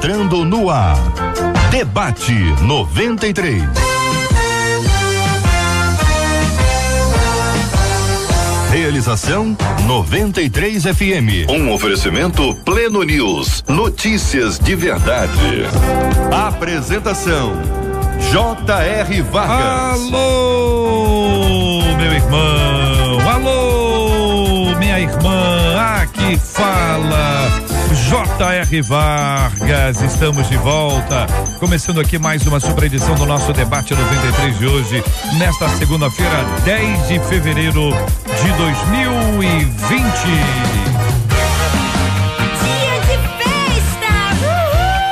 entrando no ar. Debate 93. Realização 93 FM. Um oferecimento Pleno News. Notícias de verdade. Apresentação J.R. Vargas. Alô, meu irmão. Alô, minha irmã. Aqui fala J.R. Vargas, estamos de volta. Começando aqui mais uma super edição do nosso debate 93 de hoje, nesta segunda-feira, 10 de fevereiro de 2020.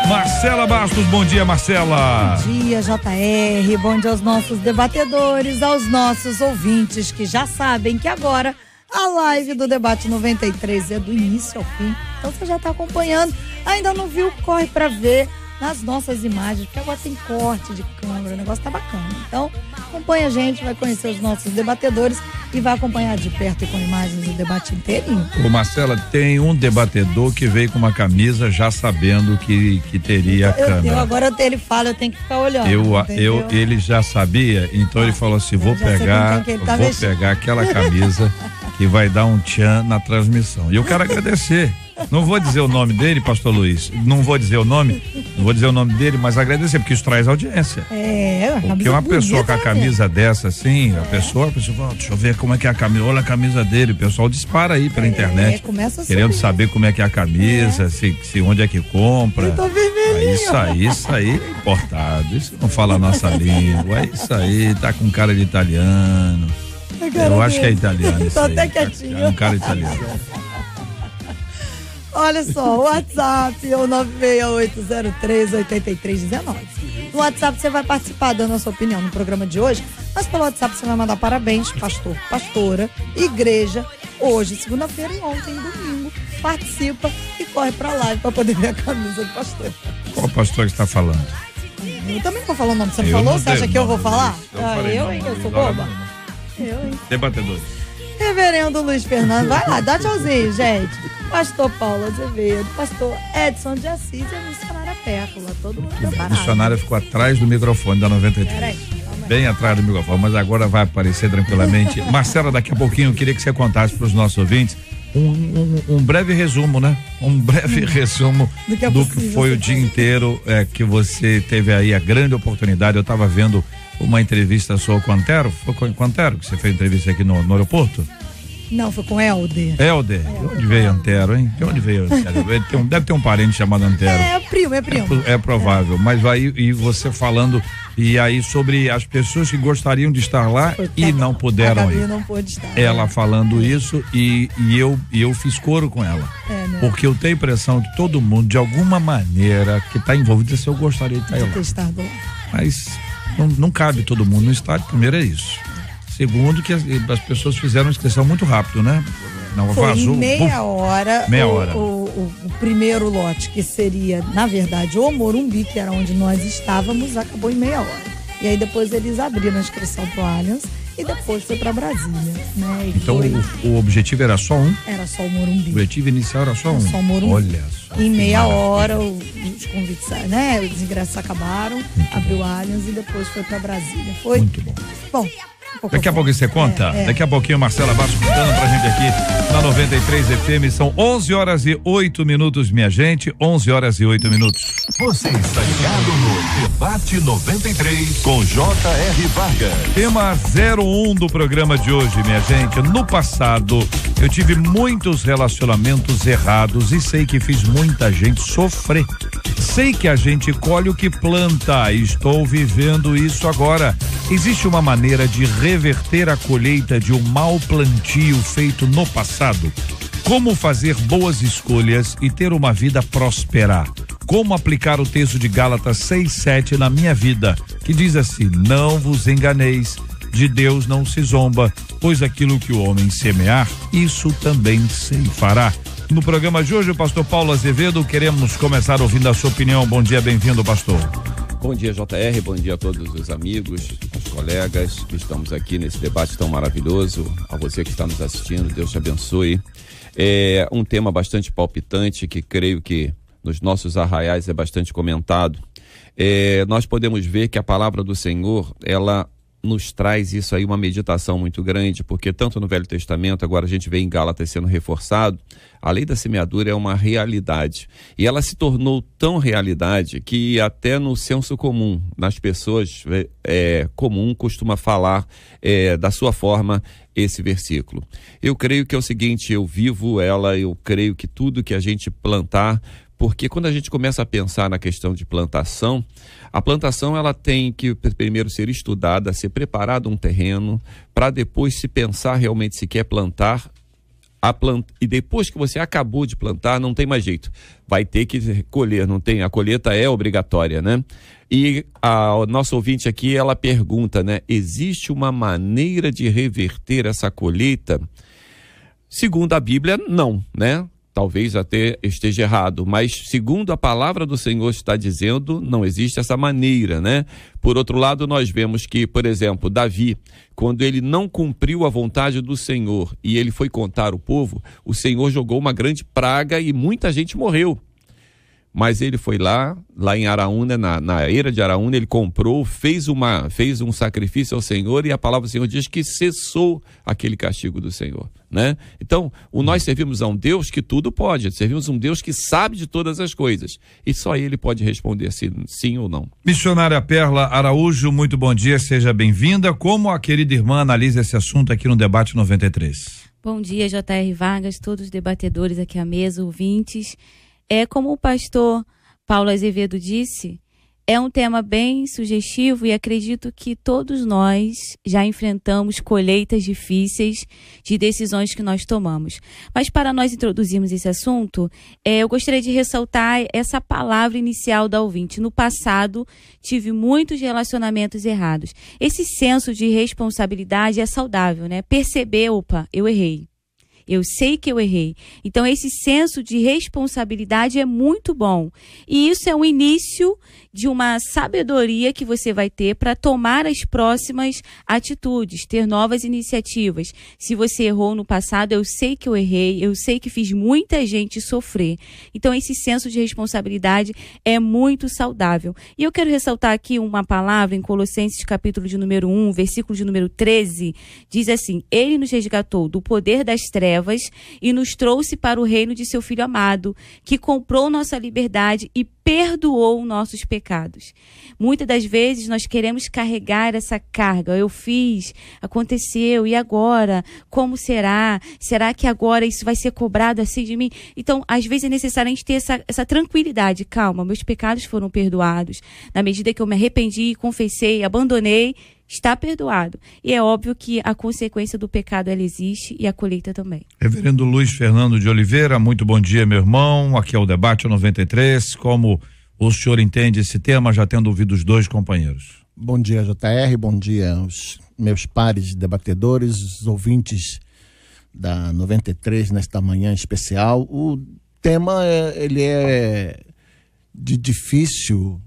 Marcela Bastos, bom dia, Marcela. Bom dia, JR. Bom dia aos nossos debatedores, aos nossos ouvintes que já sabem que agora a live do Debate 93 é do início ao fim. Então você já está acompanhando. Ainda não viu? Corre para ver nas nossas imagens, porque agora tem corte de câmera, o negócio tá bacana. Então, acompanha a gente, vai conhecer os nossos debatedores e vai acompanhar de perto e com imagens o debate inteirinho. O Marcela, tem um debatedor que veio com uma camisa já sabendo que, que teria a câmera. Eu, agora ele fala, eu tenho que ficar olhando. Eu, eu, ele já sabia, então ah, ele falou assim, vou pegar, tá vou mexendo. pegar aquela camisa e vai dar um tchan na transmissão. E eu quero agradecer. Não vou dizer o nome dele, pastor Luiz. Não vou dizer o nome, não vou dizer o nome dele, mas agradecer, porque isso traz audiência. É, é Porque uma pessoa com a né? camisa é. dessa, assim, é. a pessoa, a pessoa deixa eu ver como é que é a camisa, olha a camisa dele, o pessoal dispara aí pela é, internet. Começa querendo saber como é que é a camisa, é. se, se onde é que compra. Aí, tá é isso aí, isso aí é importado. Isso não fala a nossa língua. Isso aí, tá com cara de italiano. Eu acho que é italiano. Tô até quietinho. É um cara italiano. Olha só, o WhatsApp é o 968038319. No WhatsApp você vai participar dando a sua opinião no programa de hoje, mas pelo WhatsApp você vai mandar parabéns, pastor, pastora, igreja, hoje, segunda-feira e ontem, domingo. Participa e corre pra live pra poder ver a camisa do pastor. Qual pastor que está falando? Eu também não vou falar o nome. Você eu falou? Você acha que eu vou falar? Eu, ah, eu, hein? Eu sou boba. Eu, hein? Debatedores. Reverendo Luiz Fernando, vai lá, dá tchauzinho, gente. Pastor Paulo Azevedo, pastor Edson de Assis e a é missionária Pérola. Todo mundo preparado. A missionária ficou atrás do microfone da 93. Peraí, Bem atrás do microfone, mas agora vai aparecer tranquilamente. Marcela, daqui a pouquinho eu queria que você contasse para os nossos ouvintes um, um, um, breve resumo, né? Um breve hum. resumo do que, é do que foi o dia inteiro é, que você teve aí a grande oportunidade. Eu estava vendo uma entrevista sua com o Antero? Foi com o Antero que você fez entrevista aqui no, no aeroporto? Não, foi com Helder. Helder. De onde veio Antero, hein? De onde veio Antero? deve ter um parente chamado Antero. É, é primo, é primo. É, é provável. É. Mas aí, e você falando, e aí sobre as pessoas que gostariam de estar lá e não puderam ir. não pôde estar. Né? Ela né? falando isso e, e, eu, e eu fiz coro com ela. É, né? Porque eu tenho a impressão que todo mundo, de alguma maneira, que está envolvido, se eu gostaria de estar lá. Mas não, não cabe todo mundo no estádio, primeiro é isso. Segundo, que as, as pessoas fizeram inscrição muito rápido, né? Não, Foi vazou. meia hora, meia o, hora. O, o, o, primeiro lote, que seria, na verdade, o Morumbi, que era onde nós estávamos, acabou em meia hora. E aí depois eles abriram a inscrição pro Allianz e depois foi para Brasília. Né? Então foi... o, o, objetivo era só um? Era só o Morumbi. O objetivo inicial era só era um? Só o Morumbi. Olha só. Em meia maravilha. hora os convites, né? Os ingressos acabaram, Muito abriu bom. Allianz e depois foi para Brasília. Foi? Muito bom. Bom. Daqui a pouco você conta. É, é. Daqui a pouquinho Marcela Basso contando pra gente aqui na 93 FM. São 11 horas e 8 minutos, minha gente. 11 horas e 8 minutos. Você está ligado no Debate 93 com J.R. Vargas. Tema 01 do programa de hoje, minha gente. No passado, eu tive muitos relacionamentos errados e sei que fiz muita gente sofrer sei que a gente colhe o que planta. Estou vivendo isso agora. Existe uma maneira de reverter a colheita de um mau plantio feito no passado? Como fazer boas escolhas e ter uma vida próspera? Como aplicar o texto de Gálatas 6:7 na minha vida, que diz assim: Não vos enganeis, de Deus não se zomba, pois aquilo que o homem semear, isso também se fará. No programa de hoje, o pastor Paulo Azevedo, queremos começar ouvindo a sua opinião. Bom dia, bem-vindo, pastor. Bom dia, JR, bom dia a todos os amigos, os colegas que estamos aqui nesse debate tão maravilhoso. A você que está nos assistindo, Deus te abençoe. É um tema bastante palpitante que creio que nos nossos arraiais é bastante comentado. É, nós podemos ver que a palavra do Senhor, ela nos traz isso aí uma meditação muito grande, porque tanto no Velho Testamento, agora a gente vê em Gálatas sendo reforçado, a lei da semeadura é uma realidade. E ela se tornou tão realidade que até no senso comum, nas pessoas é, é comum, costuma falar é, da sua forma esse versículo. Eu creio que é o seguinte, eu vivo ela, eu creio que tudo que a gente plantar porque quando a gente começa a pensar na questão de plantação, a plantação ela tem que primeiro ser estudada, ser preparado um terreno para depois se pensar realmente se quer plantar Plant... e depois que você acabou de plantar, não tem mais jeito. Vai ter que colher, não tem? A colheita é obrigatória, né? E a, a nossa ouvinte aqui, ela pergunta, né? Existe uma maneira de reverter essa colheita? Segundo a Bíblia, não, né? talvez até esteja errado, mas segundo a palavra do Senhor está dizendo, não existe essa maneira, né? Por outro lado, nós vemos que, por exemplo, Davi, quando ele não cumpriu a vontade do Senhor e ele foi contar o povo, o Senhor jogou uma grande praga e muita gente morreu mas ele foi lá, lá em Araúna, na, na era de Araúna, ele comprou, fez, uma, fez um sacrifício ao Senhor e a palavra do Senhor diz que cessou aquele castigo do Senhor, né? Então, o nós servimos a um Deus que tudo pode, servimos um Deus que sabe de todas as coisas e só ele pode responder se sim ou não. Missionária Perla Araújo, muito bom dia, seja bem-vinda. Como a querida irmã analisa esse assunto aqui no debate 93? Bom dia, JR Vargas, todos os debatedores aqui à mesa, ouvintes. É como o pastor Paulo Azevedo disse, é um tema bem sugestivo e acredito que todos nós já enfrentamos colheitas difíceis de decisões que nós tomamos. Mas para nós introduzirmos esse assunto, é, eu gostaria de ressaltar essa palavra inicial da ouvinte. No passado, tive muitos relacionamentos errados. Esse senso de responsabilidade é saudável, né? Perceber, opa, eu errei. Eu sei que eu errei. Então, esse senso de responsabilidade é muito bom. E isso é o início de uma sabedoria que você vai ter para tomar as próximas atitudes, ter novas iniciativas. Se você errou no passado, eu sei que eu errei, eu sei que fiz muita gente sofrer. Então, esse senso de responsabilidade é muito saudável. E eu quero ressaltar aqui uma palavra em Colossenses, capítulo de número 1, versículo de número 13, diz assim: Ele nos resgatou do poder das trevas trevas e nos trouxe para o reino de seu Filho amado, que comprou nossa liberdade e perdoou nossos pecados. Muitas das vezes nós queremos carregar essa carga. Eu fiz, aconteceu, e agora? Como será? Será que agora isso vai ser cobrado assim de mim? Então, às vezes é necessário a gente ter essa, essa tranquilidade. Calma, meus pecados foram perdoados. Na medida que eu me arrependi, confessei, abandonei, está perdoado. E é óbvio que a consequência do pecado ela existe e a colheita também. Reverendo Luiz Fernando de Oliveira, muito bom dia, meu irmão. Aqui é o debate 93. Como o senhor entende esse tema, já tendo ouvido os dois companheiros? Bom dia, JR. Bom dia aos meus pares debatedores, os ouvintes da 93 nesta manhã especial. O tema é, ele é de difícil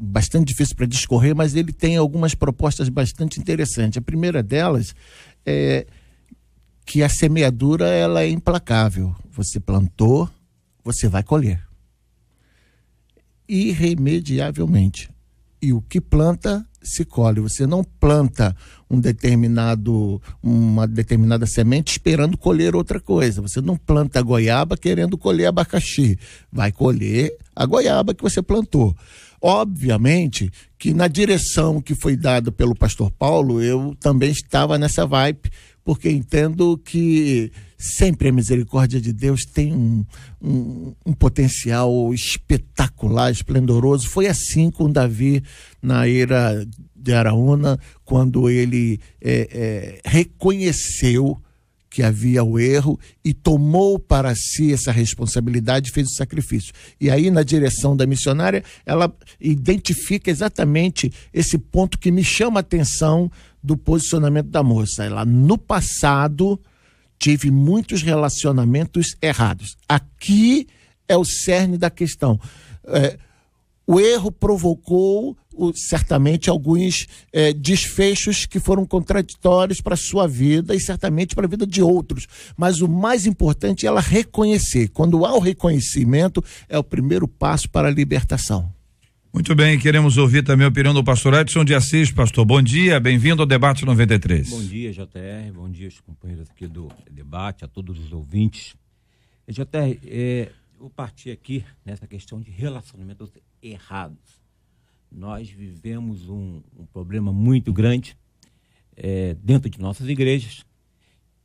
bastante difícil para discorrer, mas ele tem algumas propostas bastante interessantes. A primeira delas é que a semeadura ela é implacável. Você plantou, você vai colher. Irremediavelmente. E o que planta se colhe. Você não planta um determinado, uma determinada semente esperando colher outra coisa. Você não planta goiaba querendo colher abacaxi. Vai colher a goiaba que você plantou. Obviamente que na direção que foi dada pelo pastor Paulo, eu também estava nessa vibe, porque entendo que sempre a misericórdia de Deus tem um, um, um, potencial espetacular, esplendoroso. Foi assim com Davi na era de Araúna, quando ele é, é, reconheceu que havia o erro e tomou para si essa responsabilidade e fez o sacrifício. E aí, na direção da missionária, ela identifica exatamente esse ponto que me chama a atenção do posicionamento da moça. Ela, no passado, tive muitos relacionamentos errados. Aqui é o cerne da questão. É, o erro provocou certamente alguns é, desfechos que foram contraditórios para sua vida e certamente para a vida de outros. Mas o mais importante é ela reconhecer. Quando há o reconhecimento, é o primeiro passo para a libertação. Muito bem, queremos ouvir também a opinião do pastor Edson de Assis. Pastor, bom dia, bem-vindo ao Debate 93. Bom dia, JTR. bom dia aos companheiros aqui do debate, a todos os ouvintes. JTR, é, eh, eu parti aqui nessa questão de relacionamento errados. Nós vivemos um, um problema muito grande é, dentro de nossas igrejas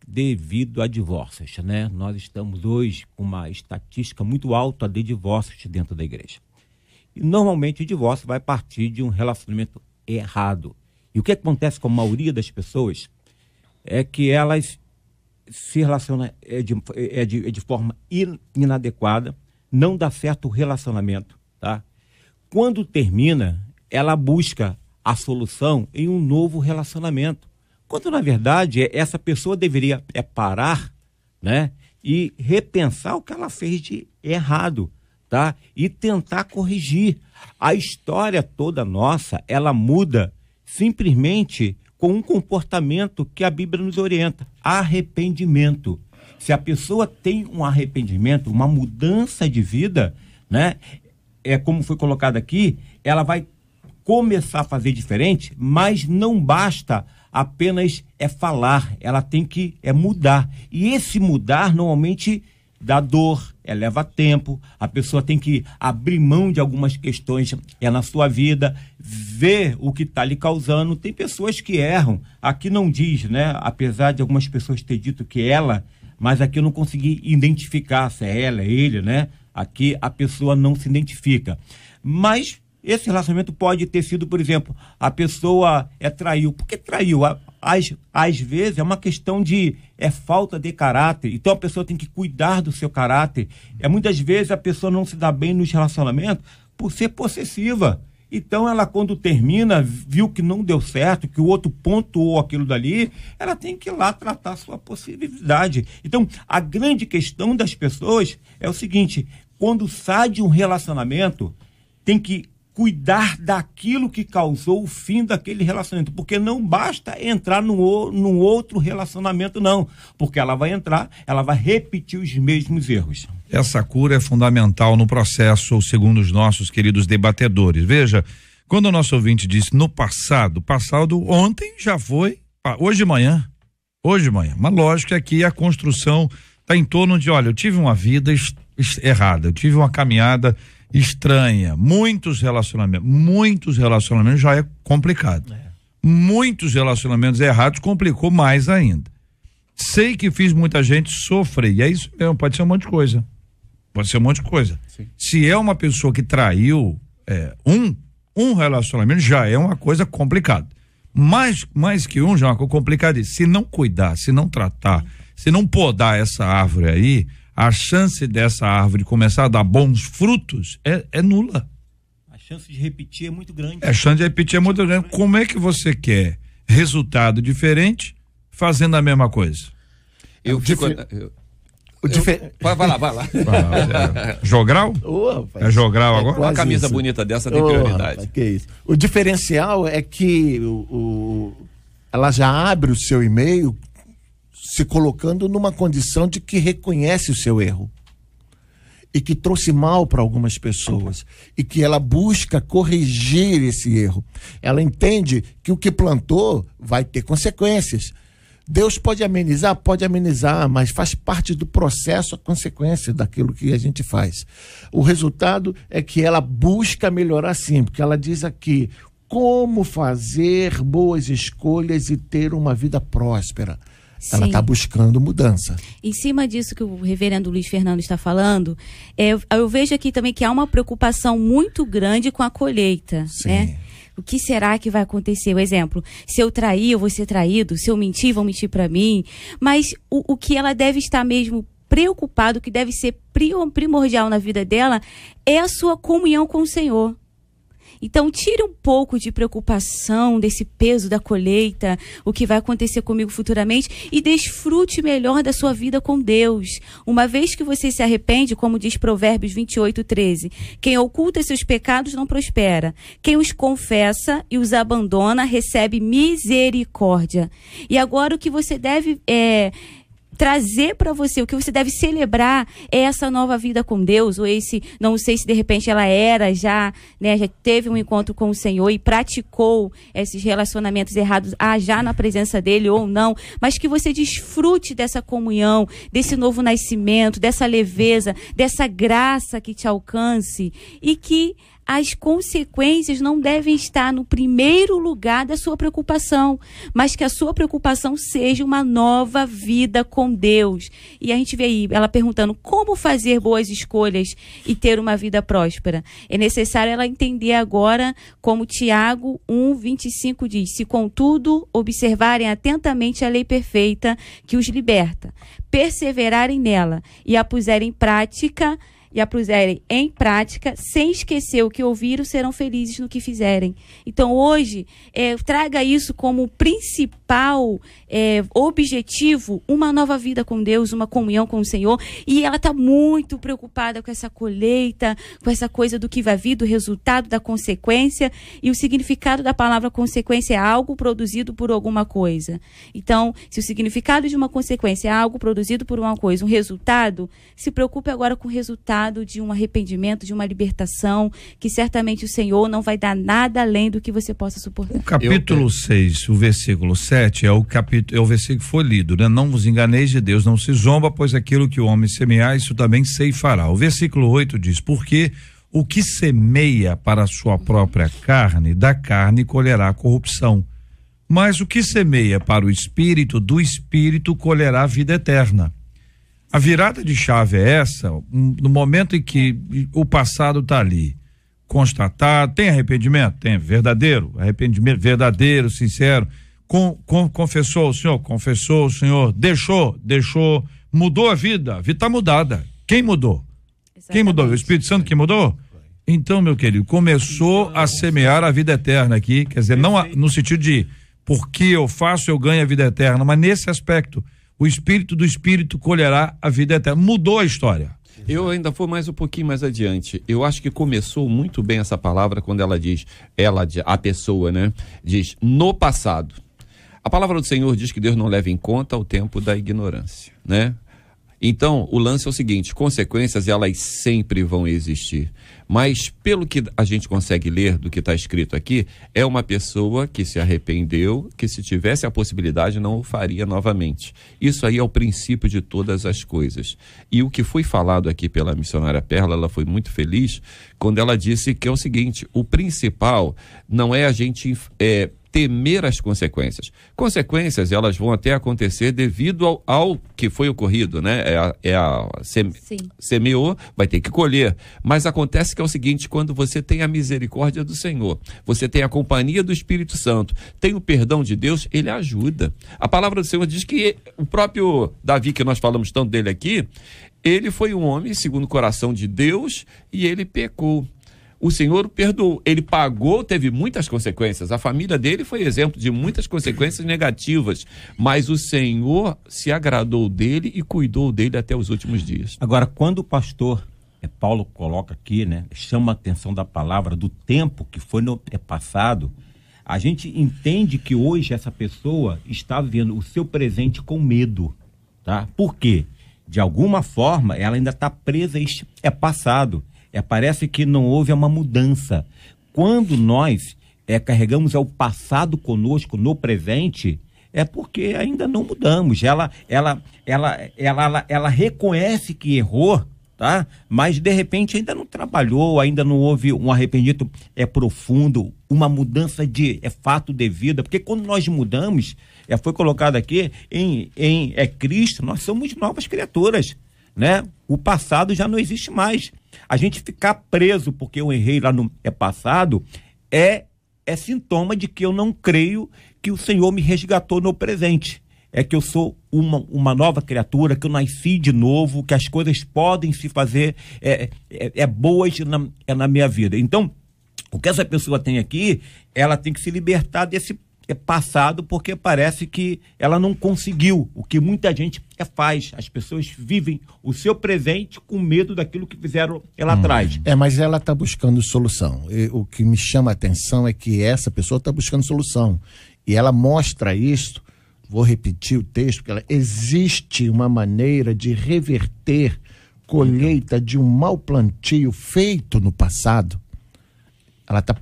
devido a divórcios. Né? Nós estamos hoje com uma estatística muito alta de divórcios dentro da igreja. E normalmente o divórcio vai partir de um relacionamento errado. E o que acontece com a maioria das pessoas é que elas se relacionam é de, é de, é de forma inadequada, não dá certo o relacionamento, tá? quando termina, ela busca a solução em um novo relacionamento. Quando na verdade é, essa pessoa deveria é parar, né, e repensar o que ela fez de errado, tá? E tentar corrigir. A história toda nossa, ela muda simplesmente com um comportamento que a Bíblia nos orienta, arrependimento. Se a pessoa tem um arrependimento, uma mudança de vida, né? é como foi colocado aqui, ela vai começar a fazer diferente, mas não basta apenas é falar, ela tem que é mudar. E esse mudar normalmente dá dor, leva tempo, a pessoa tem que abrir mão de algumas questões é na sua vida, ver o que está lhe causando. Tem pessoas que erram, aqui não diz, né? Apesar de algumas pessoas ter dito que ela, mas aqui eu não consegui identificar se é ela, é ele, né? Aqui a pessoa não se identifica. Mas esse relacionamento pode ter sido, por exemplo, a pessoa é traiu. Por que traiu? Às, às vezes é uma questão de é falta de caráter. Então a pessoa tem que cuidar do seu caráter. É muitas vezes a pessoa não se dá bem nos relacionamentos por ser possessiva. Então ela quando termina, viu que não deu certo, que o outro pontuou aquilo dali, ela tem que ir lá tratar sua possibilidade. Então, a grande questão das pessoas é o seguinte: quando sai de um relacionamento, tem que cuidar daquilo que causou o fim daquele relacionamento, porque não basta entrar num, num outro relacionamento não, porque ela vai entrar, ela vai repetir os mesmos erros. Essa cura é fundamental no processo, segundo os nossos queridos debatedores. Veja, quando o nosso ouvinte disse no passado, passado ontem já foi, hoje de manhã, hoje de manhã, mas lógico é que a construção está em torno de, olha, eu tive uma vida errada. Eu tive uma caminhada estranha. Muitos relacionamentos, muitos relacionamentos já é complicado. É. Muitos relacionamentos errados complicou mais ainda. Sei que fiz muita gente sofrer, e é isso mesmo, pode ser um monte de coisa. Pode ser um monte de coisa. Sim. Se é uma pessoa que traiu é, um, um relacionamento já é uma coisa complicada. Mais, mais que um já é uma coisa complicada. Se não cuidar, se não tratar, Sim. se não podar essa árvore aí, a chance dessa árvore começar a dar bons frutos é, é nula. A chance de repetir é muito grande. a chance de repetir é muito grande. Como é que você quer resultado diferente fazendo a mesma coisa? Eu, eu fico. Difer... Eu... Vai, lá, vai lá. É, jogral? Oh, é jogral é agora? Uma camisa isso. bonita dessa tem oh, prioridade. Rapaz, que isso. O diferencial é que o, o, ela já abre o seu e-mail se colocando numa condição de que reconhece o seu erro e que trouxe mal para algumas pessoas e que ela busca corrigir esse erro. Ela entende que o que plantou vai ter consequências. Deus pode amenizar? Pode amenizar, mas faz parte do processo a consequência daquilo que a gente faz. O resultado é que ela busca melhorar sim, porque ela diz aqui como fazer boas escolhas e ter uma vida próspera. Ela está buscando mudança. Em cima disso que o reverendo Luiz Fernando está falando, é, eu vejo aqui também que há uma preocupação muito grande com a colheita. Sim. Né? O que será que vai acontecer? O exemplo, se eu trair, eu vou ser traído. Se eu mentir, vão mentir para mim. Mas o, o que ela deve estar mesmo preocupado, o que deve ser primordial na vida dela, é a sua comunhão com o Senhor. Então, tire um pouco de preocupação desse peso da colheita, o que vai acontecer comigo futuramente, e desfrute melhor da sua vida com Deus. Uma vez que você se arrepende, como diz Provérbios 28, 13, quem oculta seus pecados não prospera. Quem os confessa e os abandona recebe misericórdia. E agora o que você deve é, trazer para você, o que você deve celebrar é essa nova vida com Deus, ou esse, não sei se de repente ela era já, né, já teve um encontro com o Senhor e praticou esses relacionamentos errados ah, já na presença dele ou não, mas que você desfrute dessa comunhão, desse novo nascimento, dessa leveza, dessa graça que te alcance e que as consequências não devem estar no primeiro lugar da sua preocupação, mas que a sua preocupação seja uma nova vida com Deus. E a gente vê aí ela perguntando como fazer boas escolhas e ter uma vida próspera. É necessário ela entender agora como Tiago 1, 25 diz: Se contudo observarem atentamente a lei perfeita que os liberta, perseverarem nela e a puserem em prática, e a puserem em prática, sem esquecer o que ouviram, serão felizes no que fizerem. Então, hoje, é, traga isso como principal é, objetivo, uma nova vida com Deus, uma comunhão com o Senhor. E ela está muito preocupada com essa colheita, com essa coisa do que vai vir, do resultado, da consequência. E o significado da palavra consequência é algo produzido por alguma coisa. Então, se o significado de uma consequência é algo produzido por uma coisa, um resultado, se preocupe agora com o resultado chamado de um arrependimento, de uma libertação, que certamente o Senhor não vai dar nada além do que você possa suportar. O capítulo 6, o versículo 7 é o capítulo, é o versículo que foi lido, né? Não vos enganeis de Deus, não se zomba, pois aquilo que o homem semear, isso também ceifará. O versículo 8 diz: Porque o que semeia para a sua própria carne, da carne colherá corrupção. Mas o que semeia para o espírito, do espírito colherá vida eterna. A virada de chave é essa, no momento em que o passado está ali, constatado, tem arrependimento? Tem, verdadeiro, arrependimento verdadeiro, sincero. Com, com, confessou o senhor, confessou o senhor, deixou, deixou, mudou a vida, a vida está mudada. Quem mudou? Exatamente. Quem mudou? O Espírito Santo que mudou? Então, meu querido, começou a semear a vida eterna aqui, quer dizer, não a, no sentido de porque eu faço, eu ganho a vida eterna, mas nesse aspecto o espírito do espírito colherá a vida eterna. Mudou a história. Eu ainda vou mais um pouquinho mais adiante. Eu acho que começou muito bem essa palavra quando ela diz, ela, a pessoa, né? Diz, no passado. A palavra do Senhor diz que Deus não leva em conta o tempo da ignorância, né? Então, o lance é o seguinte: consequências elas sempre vão existir. Mas, pelo que a gente consegue ler do que está escrito aqui, é uma pessoa que se arrependeu, que se tivesse a possibilidade não o faria novamente. Isso aí é o princípio de todas as coisas. E o que foi falado aqui pela missionária Perla, ela foi muito feliz quando ela disse que é o seguinte: o principal não é a gente. É, temer as consequências. Consequências, elas vão até acontecer devido ao, ao que foi ocorrido, né? É a, é a semeou, vai ter que colher. Mas acontece que é o seguinte: quando você tem a misericórdia do Senhor, você tem a companhia do Espírito Santo, tem o perdão de Deus, ele ajuda. A palavra do Senhor diz que o próprio Davi, que nós falamos tanto dele aqui, ele foi um homem segundo o coração de Deus e ele pecou o Senhor perdoou. Ele pagou, teve muitas consequências. A família dele foi exemplo de muitas consequências negativas. Mas o Senhor se agradou dele e cuidou dele até os últimos dias. Agora, quando o pastor é, Paulo coloca aqui, né, chama a atenção da palavra, do tempo que foi no, é passado, a gente entende que hoje essa pessoa está vivendo o seu presente com medo. Tá? Por quê? De alguma forma, ela ainda está presa a este é passado é, parece que não houve uma mudança. Quando nós é, carregamos é, o passado conosco no presente, é porque ainda não mudamos. Ela, ela, ela, ela, ela, ela reconhece que errou, tá? Mas de repente ainda não trabalhou, ainda não houve um arrependimento é profundo, uma mudança de é fato de vida, porque quando nós mudamos, é, foi colocado aqui em, em é Cristo, nós somos novas criaturas, né? O passado já não existe mais. A gente ficar preso porque eu errei lá no é passado é é sintoma de que eu não creio que o Senhor me resgatou no presente. É que eu sou uma, uma nova criatura, que eu nasci de novo, que as coisas podem se fazer é, é, é boas na, é na minha vida. Então, o que essa pessoa tem aqui, ela tem que se libertar desse é passado porque parece que ela não conseguiu, o que muita gente é, faz. As pessoas vivem o seu presente com medo daquilo que fizeram ela hum. atrás. É, mas ela está buscando solução. E, o que me chama a atenção é que essa pessoa está buscando solução. E ela mostra isso, vou repetir o texto, que ela existe uma maneira de reverter colheita de um mau plantio feito no passado. Ela está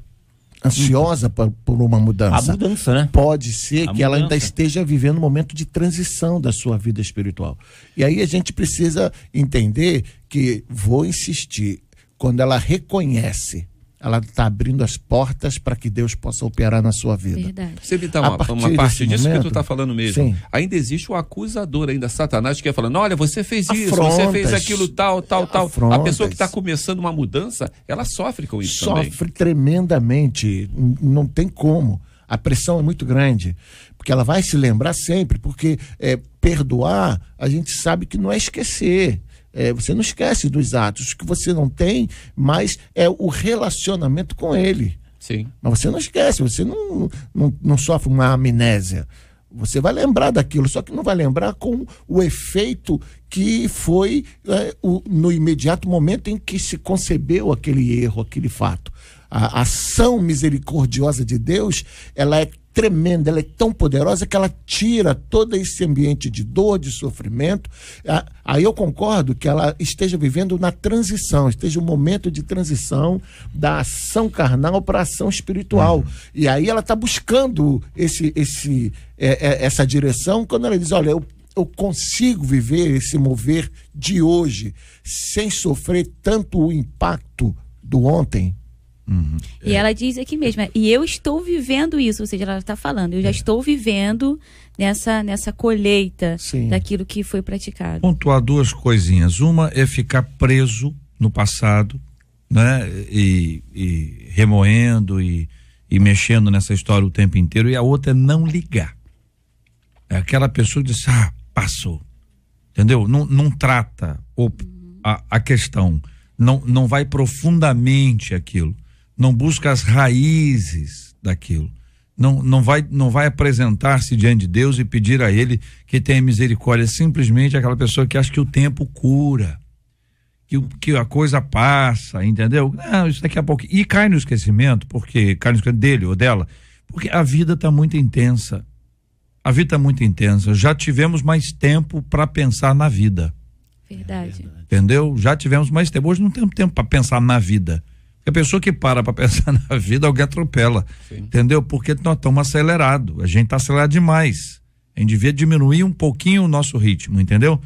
ansiosa por, por uma mudança. A mudança, né? Pode ser a que mudança. ela ainda esteja vivendo um momento de transição da sua vida espiritual. E aí a gente precisa entender que, vou insistir, quando ela reconhece ela está abrindo as portas para que Deus possa operar na sua vida. Verdade. Você me dá uma, uma parte disso momento, que tu está falando mesmo. Sim. Ainda existe o acusador ainda, Satanás, que é falando, olha, você fez isso, Afrontas. você fez aquilo, tal, tal, tal. Afrontas. A pessoa que está começando uma mudança, ela sofre com isso Sofre também. tremendamente, não tem como. A pressão é muito grande, porque ela vai se lembrar sempre, porque é, perdoar, a gente sabe que não é esquecer. É, você não esquece dos atos. O que você não tem, mas é o relacionamento com ele. Sim. Mas você não esquece, você não, não, não sofre uma amnésia. Você vai lembrar daquilo, só que não vai lembrar com o efeito que foi é, o, no imediato momento em que se concebeu aquele erro, aquele fato. A ação misericordiosa de Deus, ela é tremenda, ela é tão poderosa que ela tira todo esse ambiente de dor, de sofrimento. Ah, aí eu concordo que ela esteja vivendo na transição, esteja um momento de transição da ação carnal para a ação espiritual. Uhum. E aí ela está buscando esse, esse, é, é, essa direção quando ela diz: olha, eu eu consigo viver esse mover de hoje sem sofrer tanto o impacto do ontem Uhum. E é. ela diz aqui mesmo, e eu estou vivendo isso, ou seja, ela está falando, eu já é. estou vivendo nessa, nessa colheita Sim. daquilo que foi praticado. Pontuar duas coisinhas. Uma é ficar preso no passado, né? E, e remoendo e, e mexendo nessa história o tempo inteiro, e a outra é não ligar. É aquela pessoa que diz, ah, passou. Entendeu? Não, não trata o, a, a questão, não, não vai profundamente aquilo não busca as raízes daquilo. Não, não vai, não vai apresentar-se diante de Deus e pedir a Ele que tenha misericórdia. É simplesmente aquela pessoa que acha que o tempo cura, que, que a coisa passa, entendeu? Não, isso daqui a pouco. E cai no esquecimento, porque cai no esquecimento dele ou dela, porque a vida está muito intensa. A vida está muito intensa. Já tivemos mais tempo para pensar na vida. É verdade. Entendeu? Já tivemos mais tempo. Hoje não temos tempo para pensar na vida a pessoa que para para pensar na vida, alguém atropela. Sim. Entendeu? Porque nós estamos acelerados. A gente está acelerado demais. A gente devia diminuir um pouquinho o nosso ritmo, entendeu?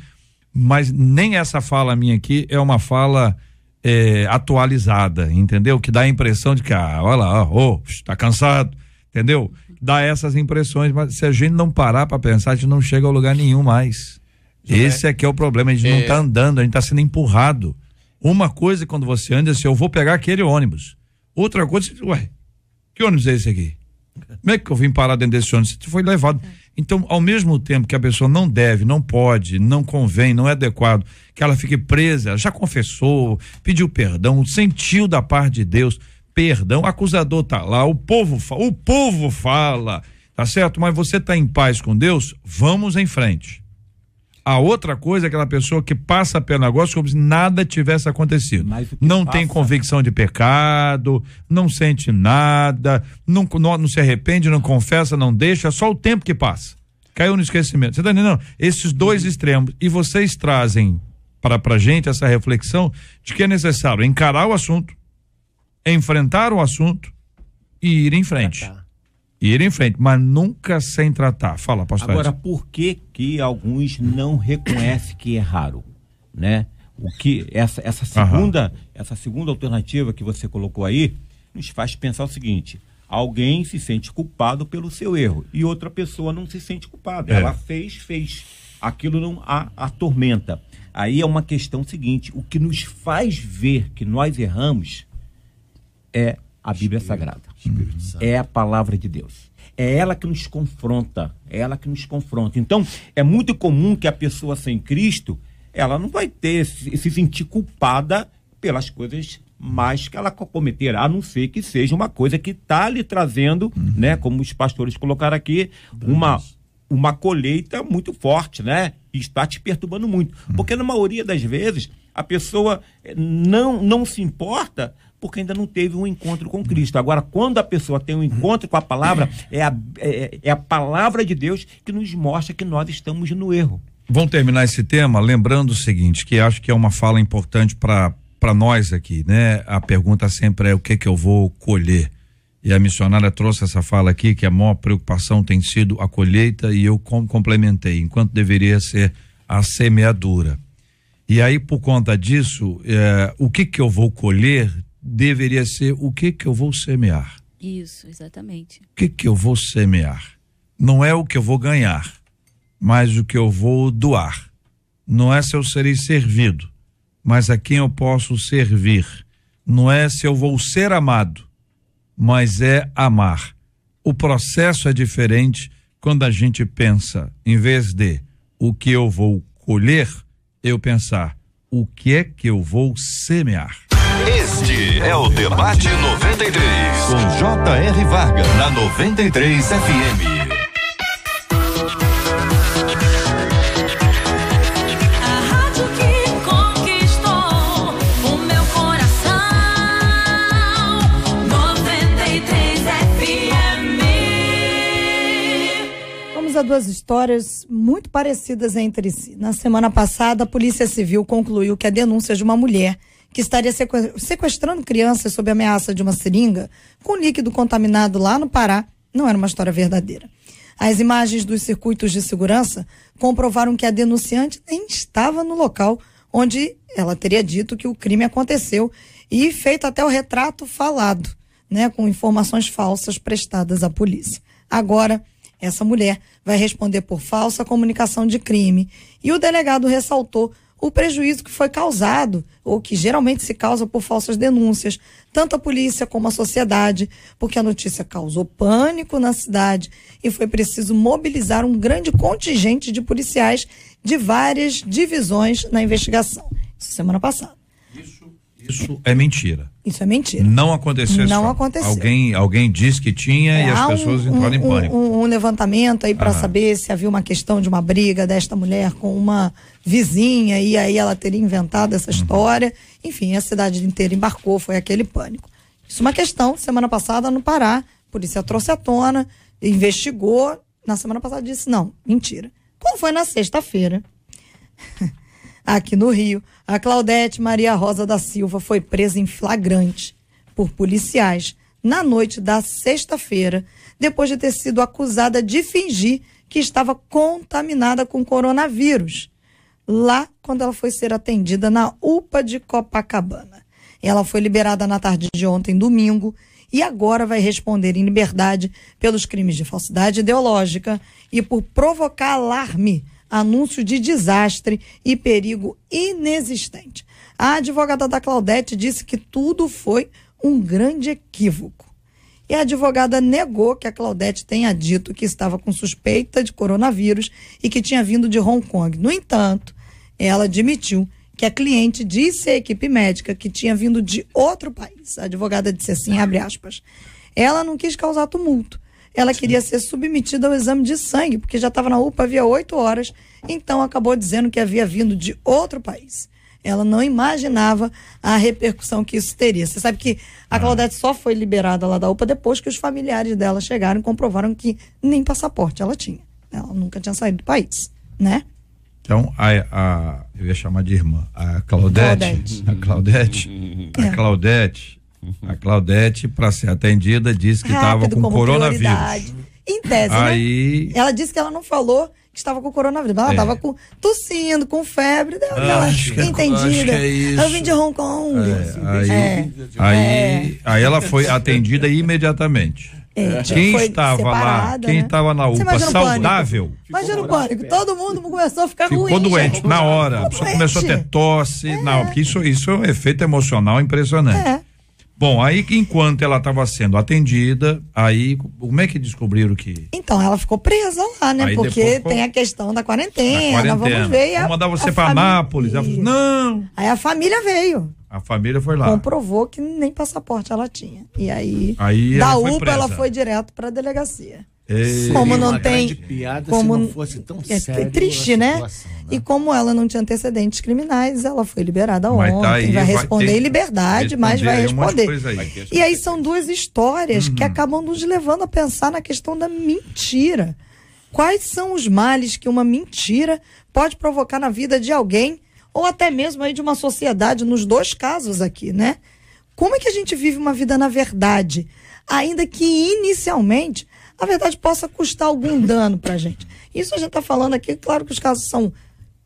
Mas nem essa fala minha aqui é uma fala é, atualizada, entendeu? Que dá a impressão de que, ah, olha lá, oh, está cansado, entendeu? Dá essas impressões, mas se a gente não parar para pensar, a gente não chega a lugar nenhum mais. É Esse é que é o problema, a gente é... não está andando, a gente está sendo empurrado uma coisa quando você anda é assim, eu vou pegar aquele ônibus. Outra coisa, ué, que ônibus é esse aqui? Como é que eu vim parar dentro desse ônibus? Você foi levado. Então, ao mesmo tempo que a pessoa não deve, não pode, não convém, não é adequado, que ela fique presa, ela já confessou, pediu perdão, sentiu da parte de Deus perdão, o acusador tá lá, o povo, fala. o povo fala, tá certo? Mas você tá em paz com Deus? Vamos em frente. A outra coisa é aquela pessoa que passa pelo negócio como se nada tivesse acontecido. Não passa... tem convicção de pecado, não sente nada, não, não, não, se arrepende, não confessa, não deixa, só o tempo que passa. Caiu no esquecimento. Você está entendendo? Esses dois uhum. extremos. E vocês trazem para a gente essa reflexão de que é necessário encarar o assunto, enfrentar o assunto e ir em frente ir em frente, mas nunca sem tratar. Fala, pastor. Agora, por que que alguns não reconhecem que erraram, né? O que essa, essa segunda essa segunda alternativa que você colocou aí nos faz pensar o seguinte: alguém se sente culpado pelo seu erro e outra pessoa não se sente culpada. É. Ela fez, fez. Aquilo não a atormenta. Aí é uma questão seguinte: o que nos faz ver que nós erramos é a Bíblia é Espírito, Sagrada. Espírito uhum. é a palavra de Deus. É ela que nos confronta, é ela que nos confronta. Então, é muito comum que a pessoa sem Cristo, ela não vai ter se sentir culpada pelas coisas mais que ela cometerá, a não ser que seja uma coisa que está lhe trazendo, uhum. né, como os pastores colocaram aqui, uma uma colheita muito forte, né? E está te perturbando muito. Uhum. Porque na maioria das vezes a pessoa eh, não não se importa porque ainda não teve um encontro com Cristo. Agora, quando a pessoa tem um encontro com a palavra, é a, é, é a palavra de Deus que nos mostra que nós estamos no erro. Vamos terminar esse tema lembrando o seguinte, que acho que é uma fala importante para para nós aqui, né? A pergunta sempre é o que é que eu vou colher. E a missionária trouxe essa fala aqui que a maior preocupação tem sido a colheita e eu complementei, enquanto deveria ser a semeadura. E aí por conta disso, eh, o que que eu vou colher deveria ser o que que eu vou semear. Isso, exatamente. O que que eu vou semear? Não é o que eu vou ganhar, mas o que eu vou doar. Não é se eu serei servido, mas a quem eu posso servir. Não é se eu vou ser amado, mas é amar. O processo é diferente quando a gente pensa, em vez de o que eu vou colher, eu pensar o que é que eu vou semear. Este é o Debate 93, com J.R. Varga, na 93 FM. a duas histórias muito parecidas entre si. Na semana passada, a Polícia Civil concluiu que a denúncia de uma mulher que estaria sequestrando crianças sob ameaça de uma seringa com líquido contaminado lá no Pará não era uma história verdadeira. As imagens dos circuitos de segurança comprovaram que a denunciante nem estava no local onde ela teria dito que o crime aconteceu e feito até o retrato falado, né, com informações falsas prestadas à polícia. Agora, essa mulher vai responder por falsa comunicação de crime e o delegado ressaltou o prejuízo que foi causado, ou que geralmente se causa por falsas denúncias, tanto a polícia como a sociedade, porque a notícia causou pânico na cidade e foi preciso mobilizar um grande contingente de policiais de várias divisões na investigação. Isso semana passada. Isso é mentira. Isso é mentira. Não aconteceu Não só. aconteceu. Alguém, alguém disse que tinha é, e as pessoas um, entraram um, em pânico. Um, um levantamento aí para saber se havia uma questão de uma briga desta mulher com uma vizinha e aí ela teria inventado essa uhum. história. Enfim, a cidade inteira embarcou, foi aquele pânico. Isso é uma questão, semana passada no Pará, a polícia trouxe à tona, investigou, na semana passada disse não, mentira. Como foi na sexta-feira, Aqui no Rio, a Claudete Maria Rosa da Silva foi presa em flagrante por policiais na noite da sexta-feira, depois de ter sido acusada de fingir que estava contaminada com coronavírus, lá quando ela foi ser atendida na UPA de Copacabana. Ela foi liberada na tarde de ontem, domingo, e agora vai responder em liberdade pelos crimes de falsidade ideológica e por provocar alarme anúncio de desastre e perigo inexistente. A advogada da Claudete disse que tudo foi um grande equívoco. E a advogada negou que a Claudete tenha dito que estava com suspeita de coronavírus e que tinha vindo de Hong Kong. No entanto, ela admitiu que a cliente disse à equipe médica que tinha vindo de outro país. A advogada disse assim, abre aspas, ela não quis causar tumulto, ela queria ser submetida ao exame de sangue, porque já estava na UPA havia oito horas, então acabou dizendo que havia vindo de outro país. Ela não imaginava a repercussão que isso teria. Você sabe que a ah. Claudete só foi liberada lá da UPA depois que os familiares dela chegaram e comprovaram que nem passaporte ela tinha. Ela nunca tinha saído do país, né? Então, a, a eu ia chamar de irmã, a Claudete, Claudete. a Claudete, uhum. a é. Claudete, a Claudete, para ser atendida, disse que estava com coronavírus. Prioridade. Em tese, né? Aí... né? Ela disse que ela não falou que estava com coronavírus, ela estava é. com, tossindo, com febre, deu ah, aquela é entendida. É eu vim de Hong Kong. É, assim, aí, é. aí, é. aí ela foi atendida imediatamente. É, quem estava lá, quem né? estava na UPA saudável. Imagina o pânico, todo mundo começou a ficar ficou ruim. Ficou doente, já. na hora. a pessoa começou a ter tosse. É. Não, isso, isso é um efeito emocional impressionante. É. Bom, aí que enquanto ela estava sendo atendida, aí como é que descobriram que. Então, ela ficou presa lá, né? Aí Porque depois, tem a questão da quarentena, quarentena. vamos ver. Vamos a, mandar você para Nápoles. Ela falou, não. Aí a família veio. A família foi lá. Comprovou que nem passaporte ela tinha. E aí, aí da UPA ela foi direto para a delegacia. Ei, como não tem piada como se não fosse tão é, sério triste né? né? e como ela não tinha antecedentes criminais ela foi liberada mas tá ontem tá aí, vai responder vai em liberdade mas vai responder e aí são duas histórias uhum. que acabam nos levando a pensar na questão da mentira quais são os males que uma mentira pode provocar na vida de alguém ou até mesmo aí de uma sociedade nos dois casos aqui né como é que a gente vive uma vida na verdade ainda que inicialmente na verdade, possa custar algum dano para a gente. Isso a gente está falando aqui, claro que os casos são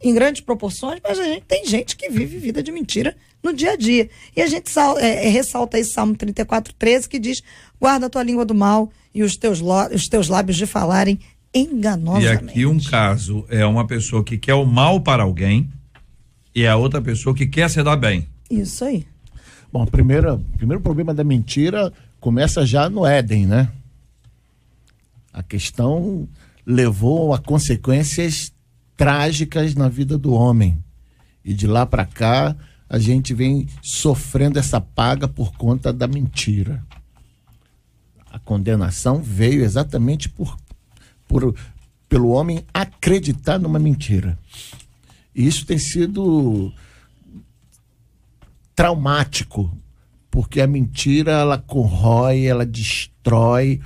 em grandes proporções, mas a gente tem gente que vive vida de mentira no dia a dia. E a gente sal, é, é ressalta esse Salmo 34, 13, que diz: guarda a tua língua do mal e os teus, os teus lábios de falarem enganosamente. E aqui um caso é uma pessoa que quer o mal para alguém e a outra pessoa que quer se dar bem. Isso aí. Bom, primeira, primeiro problema da mentira começa já no Éden, né? A questão levou a consequências trágicas na vida do homem. E de lá para cá, a gente vem sofrendo essa paga por conta da mentira. A condenação veio exatamente por, por pelo homem acreditar numa mentira. E isso tem sido traumático, porque a mentira ela corrói, ela destrói,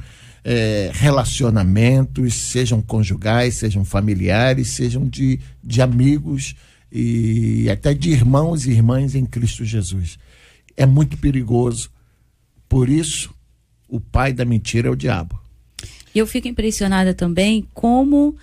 é, relacionamentos, sejam conjugais, sejam familiares, sejam de, de amigos e até de irmãos e irmãs em Cristo Jesus. É muito perigoso. Por isso, o pai da mentira é o diabo. Eu fico impressionada também como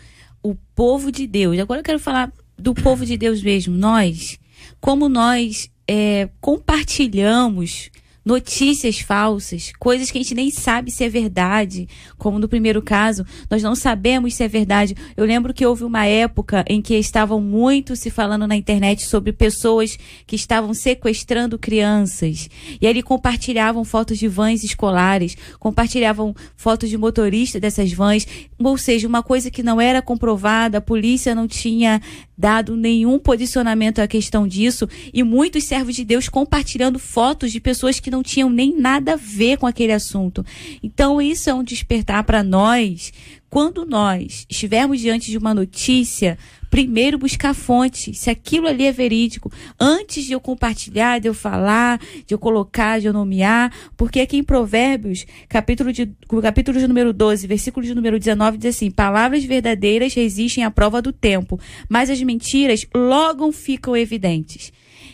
o povo de Deus, agora eu quero falar do povo de Deus mesmo, nós, como nós é, compartilhamos notícias falsas, coisas que a gente nem sabe se é verdade, como no primeiro caso, nós não sabemos se é verdade. Eu lembro que houve uma época em que estavam muito se falando na internet sobre pessoas que estavam sequestrando crianças. E ali compartilhavam fotos de vans escolares, compartilhavam fotos de motorista dessas vans, ou seja, uma coisa que não era comprovada, a polícia não tinha dado nenhum posicionamento à questão disso, e muitos servos de Deus compartilhando fotos de pessoas que não tinham nem nada a ver com aquele assunto. Então, isso é um despertar para nós. Quando nós estivermos diante de uma notícia, primeiro buscar fonte, se aquilo ali é verídico, antes de eu compartilhar, de eu falar, de eu colocar, de eu nomear, porque aqui em Provérbios, capítulo de, capítulo de número 12, versículo de número 19, diz assim: Palavras verdadeiras resistem à prova do tempo, mas as mentiras logo ficam evidentes.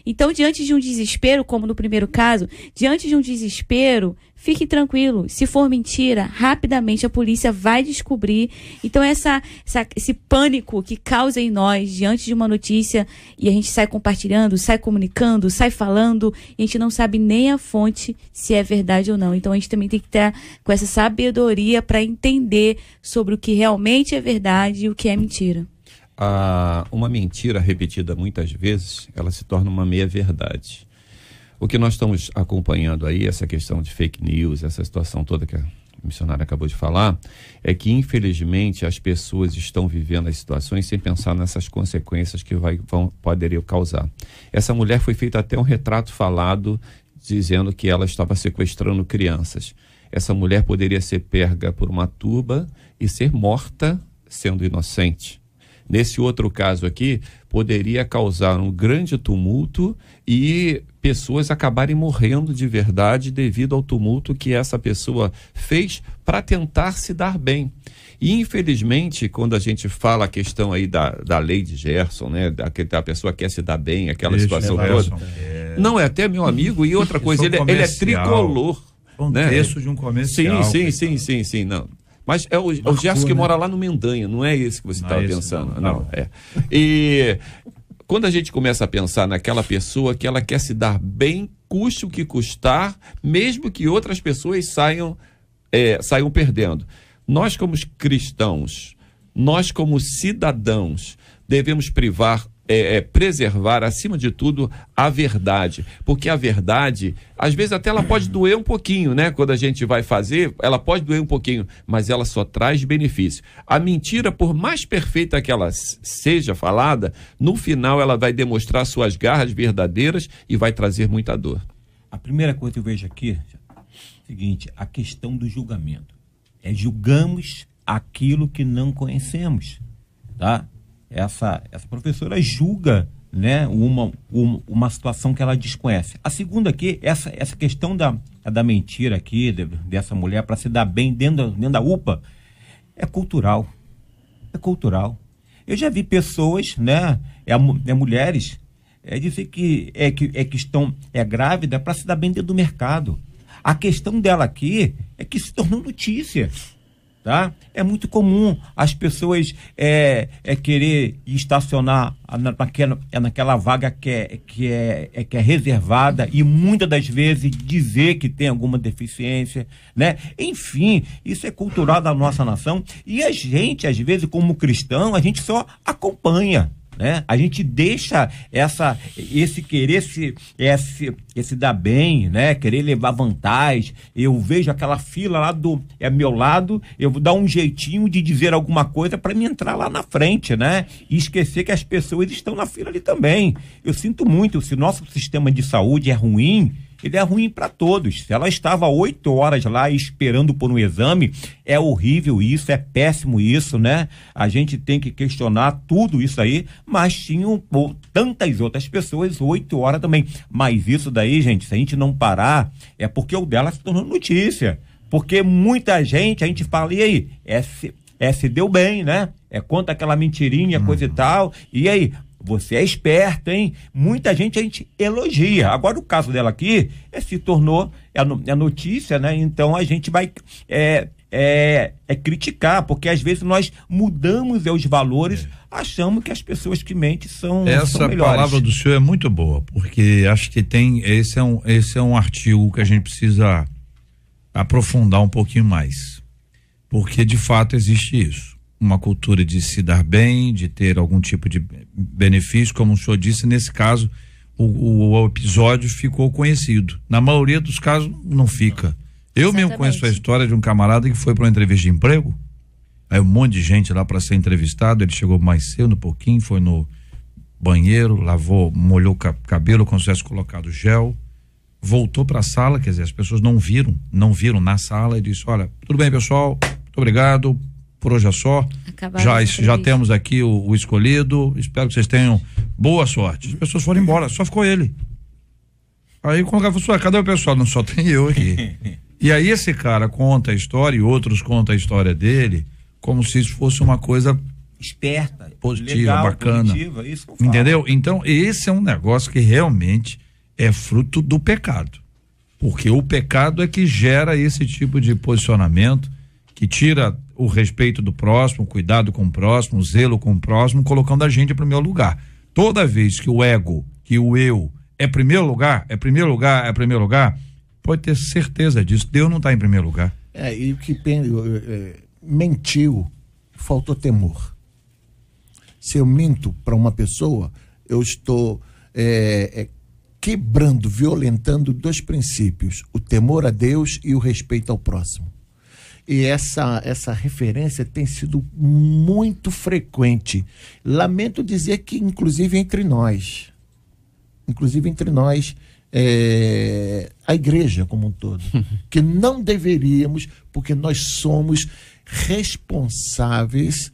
Então, diante de um desespero, como no primeiro caso, diante de um desespero, fique tranquilo. Se for mentira, rapidamente a polícia vai descobrir. Então, essa, essa, esse pânico que causa em nós diante de uma notícia e a gente sai compartilhando, sai comunicando, sai falando, e a gente não sabe nem a fonte se é verdade ou não. Então, a gente também tem que estar com essa sabedoria para entender sobre o que realmente é verdade e o que é mentira a, uma mentira repetida muitas vezes, ela se torna uma meia-verdade. O que nós estamos acompanhando aí, essa questão de fake news, essa situação toda que a missionária acabou de falar, é que infelizmente as pessoas estão vivendo as situações sem pensar nessas consequências que vai, vão, poderiam causar. Essa mulher foi feita até um retrato falado dizendo que ela estava sequestrando crianças. Essa mulher poderia ser perga por uma turba e ser morta sendo inocente. Nesse outro caso aqui, poderia causar um grande tumulto e pessoas acabarem morrendo de verdade devido ao tumulto que essa pessoa fez para tentar se dar bem. E infelizmente, quando a gente fala a questão aí da, da lei de Gerson, né? Da, a pessoa quer se dar bem, aquela situação é toda. É... Não, é até meu amigo. E outra coisa, ele, é ele, é, é tricolor. Contexto né? de um comercial. Sim, sim, sim, tá. sim, sim. Não. Mas é o, é Marcou, o Gerson que né? mora lá no Mendanha, não é esse que você estava é pensando. Não, não, não, é. E quando a gente começa a pensar naquela pessoa que ela quer se dar bem, custe o que custar, mesmo que outras pessoas saiam, é, saiam perdendo. Nós, como cristãos, nós, como cidadãos, devemos privar é, é, preservar, acima de tudo, a verdade. Porque a verdade, às vezes até ela pode doer um pouquinho, né? Quando a gente vai fazer, ela pode doer um pouquinho, mas ela só traz benefício. A mentira, por mais perfeita que ela seja falada, no final ela vai demonstrar suas garras verdadeiras e vai trazer muita dor. A primeira coisa que eu vejo aqui é o seguinte: a questão do julgamento. É julgamos aquilo que não conhecemos, tá? essa, essa professora julga né, uma, uma, uma situação que ela desconhece. A segunda aqui, essa, essa questão da, da mentira aqui, de, dessa mulher para se dar bem dentro, dentro da UPA, é cultural. É cultural. Eu já vi pessoas, né, é, é mulheres, é dizer que é que, é que estão é grávida para se dar bem dentro do mercado. A questão dela aqui é que se tornou notícia tá? É muito comum as pessoas é, é querer estacionar naquela, é naquela vaga que, é, que, é, é, que é reservada e muitas das vezes dizer que tem alguma deficiência, né? Enfim, isso é cultural da nossa nação e a gente, às vezes, como cristão, a gente só acompanha, né? A gente deixa essa, esse querer se, esse, esse dar bem, né? Querer levar vantagem. Eu vejo aquela fila lá do é meu lado, eu vou dar um jeitinho de dizer alguma coisa para me entrar lá na frente, né? E esquecer que as pessoas estão na fila ali também. Eu sinto muito se nosso sistema de saúde é ruim ele é ruim para todos. Se ela estava oito horas lá esperando por um exame, é horrível isso, é péssimo isso, né? A gente tem que questionar tudo isso aí, mas tinham ou, tantas outras pessoas oito horas também. Mas isso daí, gente, se a gente não parar, é porque o dela se tornou notícia. Porque muita gente, a gente fala, e aí? É se, é se deu bem, né? É conta aquela mentirinha, coisa e uhum. tal. E aí? você é esperta, hein? Muita gente a gente elogia. Agora, o caso dela aqui é, se tornou é, é notícia, né? Então a gente vai é, é, é, criticar, porque às vezes nós mudamos é, os valores, é. achamos que as pessoas que mentem são Essa são palavra do senhor é muito boa, porque acho que tem esse é um esse é um artigo que a gente precisa aprofundar um pouquinho mais, porque de fato existe isso uma cultura de se dar bem, de ter algum tipo de benefício, como o senhor disse, nesse caso o, o, o episódio ficou conhecido. Na maioria dos casos não fica. Eu Exatamente. mesmo conheço a história de um camarada que foi para uma entrevista de emprego, aí um monte de gente lá para ser entrevistado, ele chegou mais cedo um pouquinho, foi no banheiro, lavou, molhou o cabelo, como se tivesse colocado gel, voltou para a sala, quer dizer, as pessoas não viram, não viram na sala e disse: "Olha, tudo bem, pessoal, muito obrigado, por hoje é só. já já temos aqui o, o, escolhido. Espero que vocês tenham boa sorte. As pessoas foram embora, só ficou ele. Aí quando ela falou, cadê o pessoal? Não, só tem eu aqui. e aí esse cara conta a história e outros contam a história dele como se isso fosse uma coisa esperta, positiva, legal, bacana. Positiva, é Entendeu? Então, esse é um negócio que realmente é fruto do pecado. Porque o pecado é que gera esse tipo de posicionamento que tira o respeito do próximo, o cuidado com o próximo, o zelo com o próximo, colocando a gente em primeiro lugar. Toda vez que o ego, que o eu, é primeiro lugar, é primeiro lugar, é primeiro lugar, pode ter certeza disso. Deus não está em primeiro lugar. É, e o que é, mentiu, faltou temor. Se eu minto para uma pessoa, eu estou é, é, quebrando, violentando dois princípios: o temor a Deus e o respeito ao próximo e essa, essa referência tem sido muito frequente. Lamento dizer que, inclusive entre nós, inclusive entre nós, é, a igreja como um todo, que não deveríamos, porque nós somos responsáveis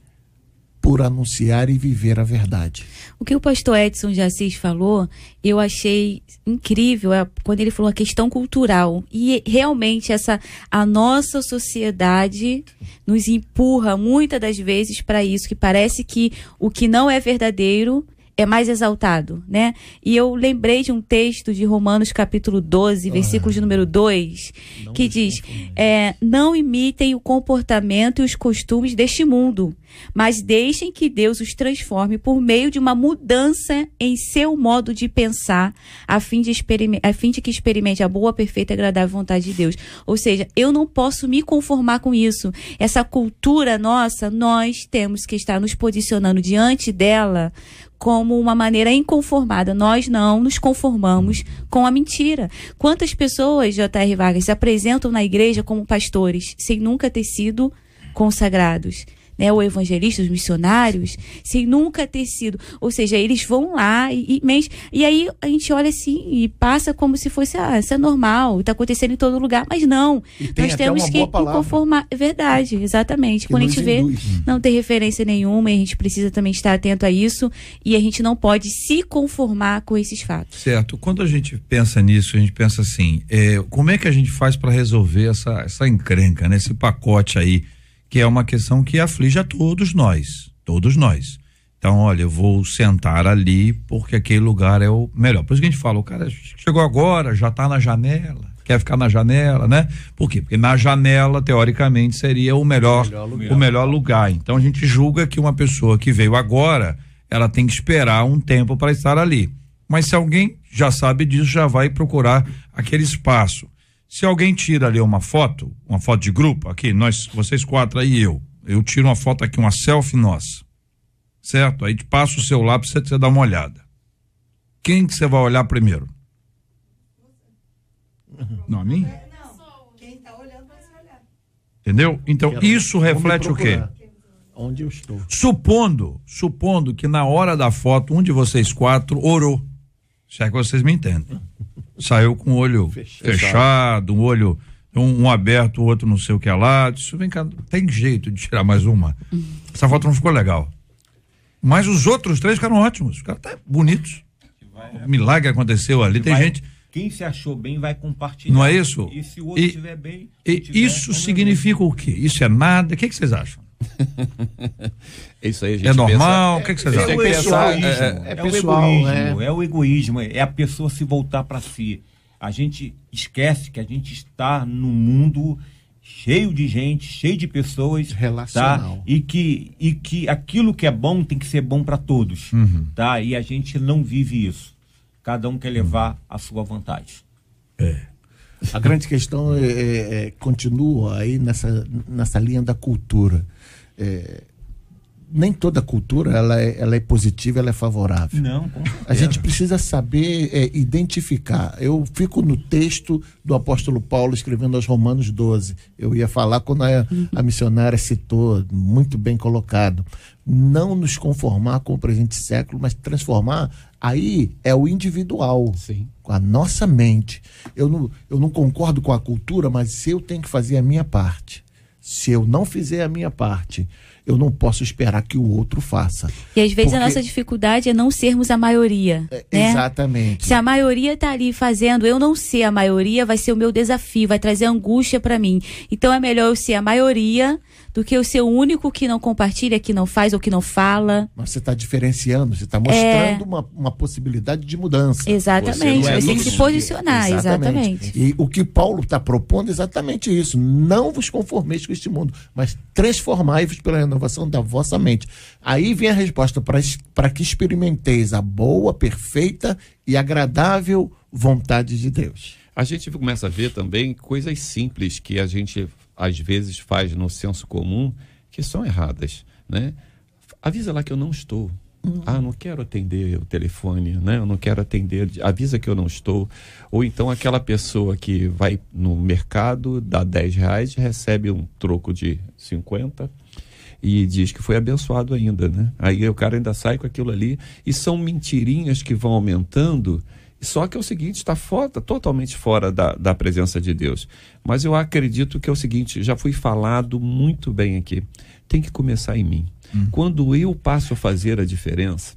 por anunciar e viver a verdade. O que o pastor Edson de Assis falou, eu achei incrível é, quando ele falou a questão cultural. E realmente essa a nossa sociedade nos empurra muitas das vezes para isso, que parece que o que não é verdadeiro é mais exaltado, né? E eu lembrei de um texto de Romanos capítulo 12, versículo de número 2, que diz: é, Não imitem o comportamento e os costumes deste mundo, mas deixem que Deus os transforme por meio de uma mudança em seu modo de pensar, a fim de, a fim de que experimente a boa, perfeita e agradável vontade de Deus. Ou seja, eu não posso me conformar com isso. Essa cultura nossa, nós temos que estar nos posicionando diante dela como uma maneira inconformada. Nós não nos conformamos com a mentira. Quantas pessoas, J.R. Vargas, se apresentam na igreja como pastores sem nunca ter sido consagrados? né, o evangelista, os missionários, sem nunca ter sido. Ou seja, eles vão lá e, e, e aí a gente olha assim e passa como se fosse, ah, isso é normal, está acontecendo em todo lugar, mas não. Tem Nós temos que conformar. É verdade, exatamente. Que Quando a gente vê, não tem referência nenhuma e a gente precisa também estar atento a isso e a gente não pode se conformar com esses fatos. Certo. Quando a gente pensa nisso, a gente pensa assim, é, como é que a gente faz para resolver essa, essa encrenca, né? esse pacote aí? que é uma questão que aflige a todos nós, todos nós. Então, olha, eu vou sentar ali porque aquele lugar é o melhor. Por isso que a gente fala, o cara chegou agora, já está na janela, quer ficar na janela, né? Por quê? Porque na janela, teoricamente, seria o melhor, melhor lugar. O melhor lugar. Então, a gente julga que uma pessoa que veio agora, ela tem que esperar um tempo para estar ali. Mas se alguém já sabe disso, já vai procurar aquele espaço. Se alguém tira ali uma foto, uma foto de grupo, aqui, nós, vocês quatro aí eu, eu tiro uma foto aqui, uma selfie nossa, certo? Aí te passa o seu lápis pra você dar uma olhada. Quem que você vai olhar primeiro? Não, a mim? Tá Entendeu? Então, isso reflete o quê? Onde eu estou. Supondo, supondo que na hora da foto, um de vocês quatro orou. Se é que vocês me entendem saiu com o olho fechado, fechado um olho um, um, aberto, o outro não sei o que é lá. Disse, vem cá, tem jeito de tirar mais uma. Uhum. Essa foto não ficou legal. Mas os outros três ficaram ótimos, ficaram até tá bonitos. Vai, né? milagre aconteceu ali. Tem gente. Quem se achou bem vai compartilhar. Não é isso? E se o outro estiver bem. E tiver, isso é significa o quê? Isso é nada? O que, que vocês acham? É isso aí, gente. É normal? Pensa, o que, é, que vocês É, é, é, é, pessoal, egoísmo, é. é o egoísmo, é a pessoa se voltar para si. A gente esquece que a gente está num mundo cheio de gente, cheio de pessoas, tá? Relacional. tá? E que e que aquilo que é bom tem que ser bom para todos, uhum. tá? E a gente não vive isso. Cada um quer uhum. levar uhum. a sua vantagem. É. A grande questão é, é, é continua aí nessa nessa linha da cultura é, nem toda cultura ela é, ela é positiva, ela é favorável. Não, com A gente precisa saber é, identificar. Eu fico no texto do apóstolo Paulo escrevendo aos Romanos 12. Eu ia falar quando a, a missionária citou, muito bem colocado. Não nos conformar com o presente século, mas transformar. Aí é o individual, Sim. com a nossa mente. Eu não, eu não concordo com a cultura, mas eu tenho que fazer a minha parte. Se eu não fizer a minha parte, eu não posso esperar que o outro faça. E às vezes porque... a nossa dificuldade é não sermos a maioria. É, né? Exatamente. Se a maioria está ali fazendo, eu não ser a maioria, vai ser o meu desafio, vai trazer angústia para mim. Então é melhor eu ser a maioria do que eu ser o único que não compartilha, que não faz ou que não fala. Mas você está diferenciando, você está mostrando é... uma, uma possibilidade de mudança. Exatamente, você, é você tem que se posicionar, exatamente. exatamente. E o que Paulo está propondo é exatamente isso. Não vos conformeis com este mundo, mas transformai-vos pela renovação da vossa mente. Aí vem a resposta: para que experimenteis a boa, perfeita e agradável vontade de Deus. A gente começa a ver também coisas simples que a gente às vezes faz no senso comum que são erradas, né? Avisa lá que eu não estou. Uhum. Ah, não quero atender o telefone, né? Eu não quero atender, avisa que eu não estou. Ou então aquela pessoa que vai no mercado, dá 10 reais, recebe um troco de 50 e diz que foi abençoado ainda, né? Aí o cara ainda sai com aquilo ali e são mentirinhas que vão aumentando. Só que é o seguinte, está fora, totalmente fora da, da presença de Deus. Mas eu acredito que é o seguinte, já foi falado muito bem aqui. Tem que começar em mim. Hum. Quando eu passo a fazer a diferença,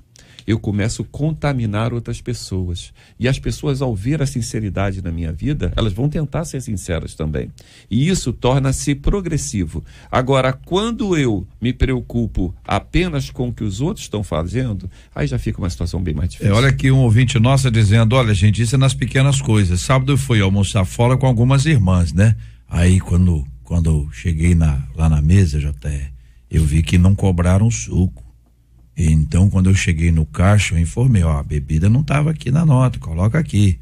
eu começo a contaminar outras pessoas. E as pessoas, ao ver a sinceridade na minha vida, elas vão tentar ser sinceras também. E isso torna-se progressivo. Agora, quando eu me preocupo apenas com o que os outros estão fazendo, aí já fica uma situação bem mais é, difícil. É, olha aqui um ouvinte nosso dizendo: olha, gente, isso é nas pequenas coisas. Sábado eu fui almoçar fora com algumas irmãs, né? Aí quando, quando eu cheguei na, lá na mesa, até eu vi que não cobraram suco. Então, quando eu cheguei no caixa, eu informei, ó, a bebida não estava aqui na nota, coloca aqui.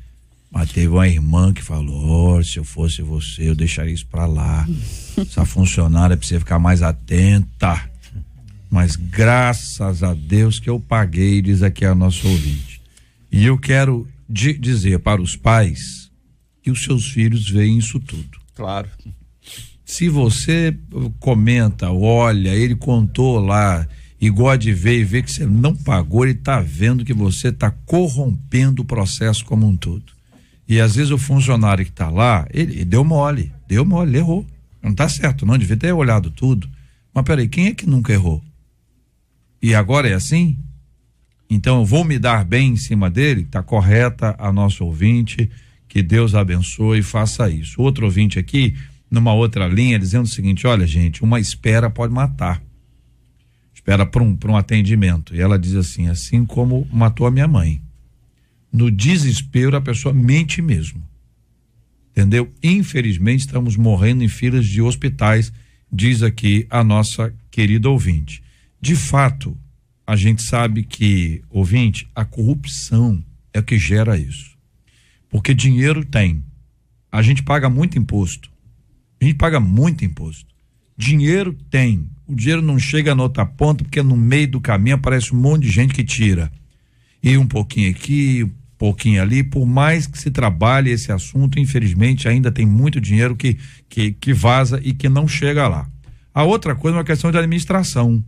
Mas teve uma irmã que falou: oh, se eu fosse você, eu deixaria isso para lá. Essa funcionária é precisa ficar mais atenta. Mas graças a Deus que eu paguei, diz aqui a nossa ouvinte. E eu quero dizer para os pais que os seus filhos veem isso tudo. Claro. Se você comenta, olha, ele contou lá, e gosta de ver e ver que você não pagou, ele está vendo que você está corrompendo o processo como um todo. E às vezes o funcionário que está lá, ele, ele, deu mole, deu mole, ele errou. Não está certo, não, devia ter olhado tudo. Mas peraí, quem é que nunca errou? E agora é assim? Então eu vou me dar bem em cima dele? Está correta a nossa ouvinte. Que Deus abençoe e faça isso. Outro ouvinte aqui, numa outra linha, dizendo o seguinte: olha, gente, uma espera pode matar espera para um, um atendimento. E ela diz assim: assim como matou a minha mãe. No desespero, a pessoa mente mesmo. Entendeu? Infelizmente, estamos morrendo em filas de hospitais, diz aqui a nossa querida ouvinte. De fato, a gente sabe que, ouvinte, a corrupção é o que gera isso. Porque dinheiro tem. A gente paga muito imposto. A gente paga muito imposto. Dinheiro tem. O dinheiro não chega na outra ponta, porque no meio do caminho aparece um monte de gente que tira. E um pouquinho aqui, um pouquinho ali. Por mais que se trabalhe esse assunto, infelizmente ainda tem muito dinheiro que, que, que vaza e que não chega lá. A outra coisa é uma questão de administração,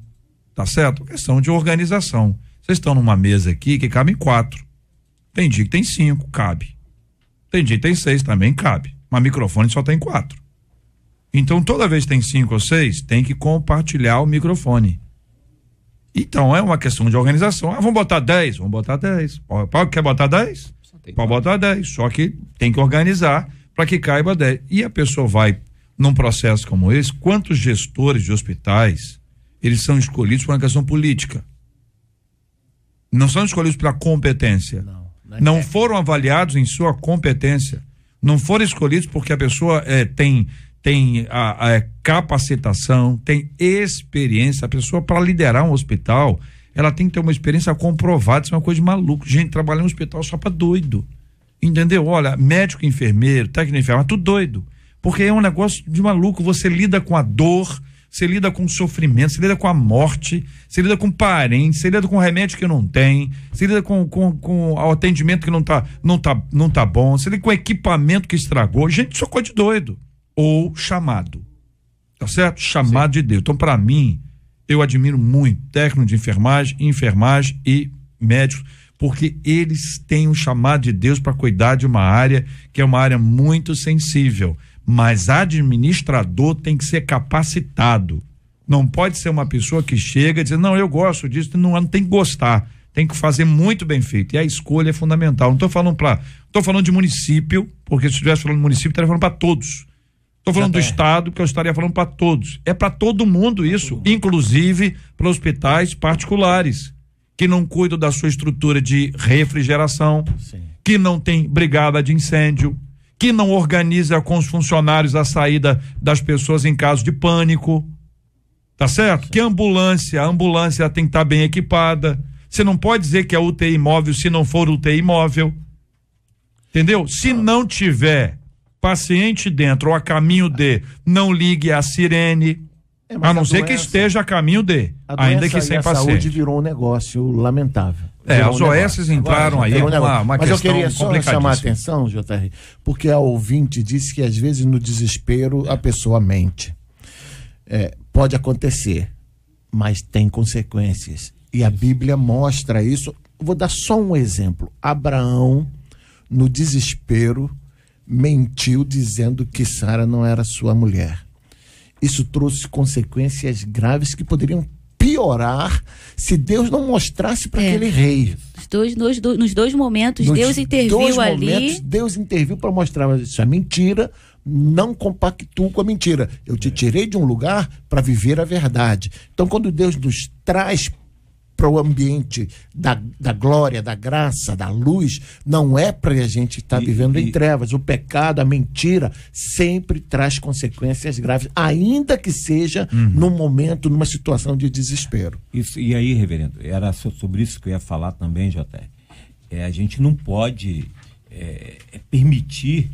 tá certo? questão de organização. Vocês estão numa mesa aqui que em quatro. Tem dia que tem cinco, cabe. Tem dia que tem seis, também cabe. Mas microfone só tem quatro. Então, toda vez que tem cinco ou seis, tem que compartilhar o microfone. Então, é uma questão de organização. Ah, vamos botar dez Vamos botar dez quer botar dez Pode botar dez Só que tem que organizar para que caiba dez E a pessoa vai, num processo como esse, quantos gestores de hospitais eles são escolhidos por uma questão política? Não são escolhidos pela competência. Não, não, é não foram avaliados em sua competência. Não foram escolhidos porque a pessoa é, tem tem a, a capacitação, tem experiência. A pessoa, para liderar um hospital, ela tem que ter uma experiência comprovada. Isso é uma coisa de maluco. Gente, trabalhar em um hospital só para doido. Entendeu? Olha, médico, enfermeiro, técnico, enfermeiro, tudo doido. Porque é um negócio de maluco. Você lida com a dor, você lida com o sofrimento, você lida com a morte, você lida com parentes, você lida com remédio que não tem, você lida com, com, com o atendimento que não tá, não, tá, não tá bom, você lida com equipamento que estragou. Gente, socorro é coisa de doido ou chamado. Tá certo? Chamado Sim. de Deus. Então, para mim, eu admiro muito técnico de enfermagem, enfermagem e médicos, porque eles têm um chamado de Deus para cuidar de uma área que é uma área muito sensível. Mas administrador tem que ser capacitado. Não pode ser uma pessoa que chega e diz, não, eu gosto disso, não, não tem que gostar. Tem que fazer muito bem feito. E a escolha é fundamental. Não estou falando para. Estou falando de município, porque se estivesse falando de município, estaria falando para todos. Estou falando do tá Estado, que eu estaria falando para todos. É para todo mundo isso, inclusive para hospitais particulares, que não cuidam da sua estrutura de refrigeração, Sim. que não tem brigada de incêndio, que não organiza com os funcionários a saída das pessoas em caso de pânico. Tá certo? Sim. Que ambulância, a ambulância tem que estar tá bem equipada. Você não pode dizer que é UTI móvel se não for UTI móvel. Entendeu? Se não tiver paciente dentro ou a caminho de, não ligue à sirene, é, a não a doença, ser que esteja a caminho de, a ainda que sem a paciente. saúde virou um negócio lamentável. É, as um OS entraram Agora, aí um uma, uma Mas questão eu queria só chamar a atenção, JR, porque a ouvinte disse que às vezes no desespero a pessoa mente. É, pode acontecer, mas tem consequências. E a Bíblia mostra isso. Vou dar só um exemplo. Abraão, no desespero, mentiu dizendo que Sara não era sua mulher. Isso trouxe consequências graves que poderiam piorar se Deus não mostrasse para é. aquele rei. Nos dois, dois, nos dois momentos, nos Deus interviu dois ali. Momentos, Deus interviu para mostrar: isso é mentira, não compactuo com a mentira. Eu te é. tirei de um lugar para viver a verdade. Então, quando Deus nos traz para o ambiente da, da glória, da graça, da luz, não é para a gente estar tá vivendo e, em trevas. O pecado, a mentira, sempre traz consequências graves, ainda que seja uhum. num momento, numa situação de desespero. Isso, e aí, reverendo, era sobre isso que eu ia falar também, Joté. É, a gente não pode é, é permitir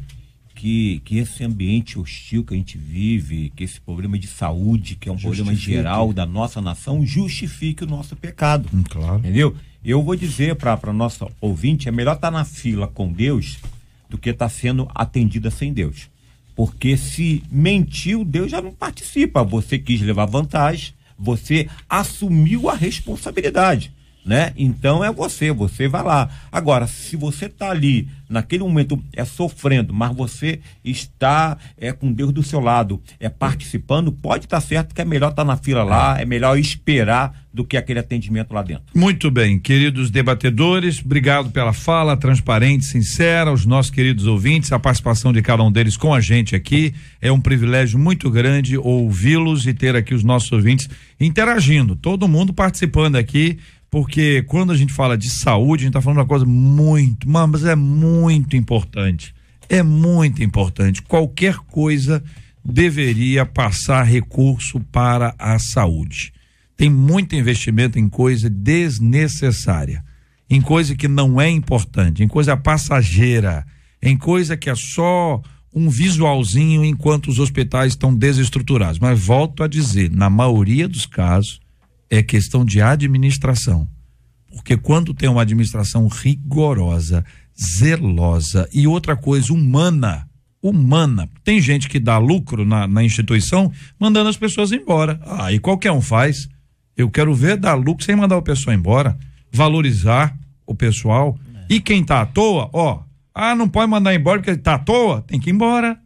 que, que esse ambiente hostil que a gente vive, que esse problema de saúde, que é um problema geral da nossa nação, justifique o nosso pecado. Hum, claro. Entendeu? Eu vou dizer para nossa ouvinte, é melhor estar tá na fila com Deus do que estar tá sendo atendida sem Deus. Porque se mentiu, Deus já não participa. Você quis levar vantagem, você assumiu a responsabilidade né? Então é você, você vai lá. Agora, se você está ali, naquele momento é sofrendo, mas você está é com Deus do seu lado, é participando, pode estar tá certo que é melhor estar tá na fila lá, ah. é melhor esperar do que aquele atendimento lá dentro. Muito bem, queridos debatedores, obrigado pela fala transparente, sincera, aos nossos queridos ouvintes, a participação de cada um deles com a gente aqui. É um privilégio muito grande ouvi-los e ter aqui os nossos ouvintes interagindo, todo mundo participando aqui porque quando a gente fala de saúde, a gente está falando uma coisa muito, mas é muito importante. É muito importante. Qualquer coisa deveria passar recurso para a saúde. Tem muito investimento em coisa desnecessária, em coisa que não é importante, em coisa passageira, em coisa que é só um visualzinho enquanto os hospitais estão desestruturados. Mas volto a dizer, na maioria dos casos, é questão de administração. Porque quando tem uma administração rigorosa, zelosa e outra coisa humana, humana. Tem gente que dá lucro na, na instituição mandando as pessoas embora. Aí ah, qualquer um faz. Eu quero ver dar lucro sem mandar o pessoal embora, valorizar o pessoal. É. E quem tá à toa, ó, ah, não pode mandar embora porque tá à toa, tem que ir embora.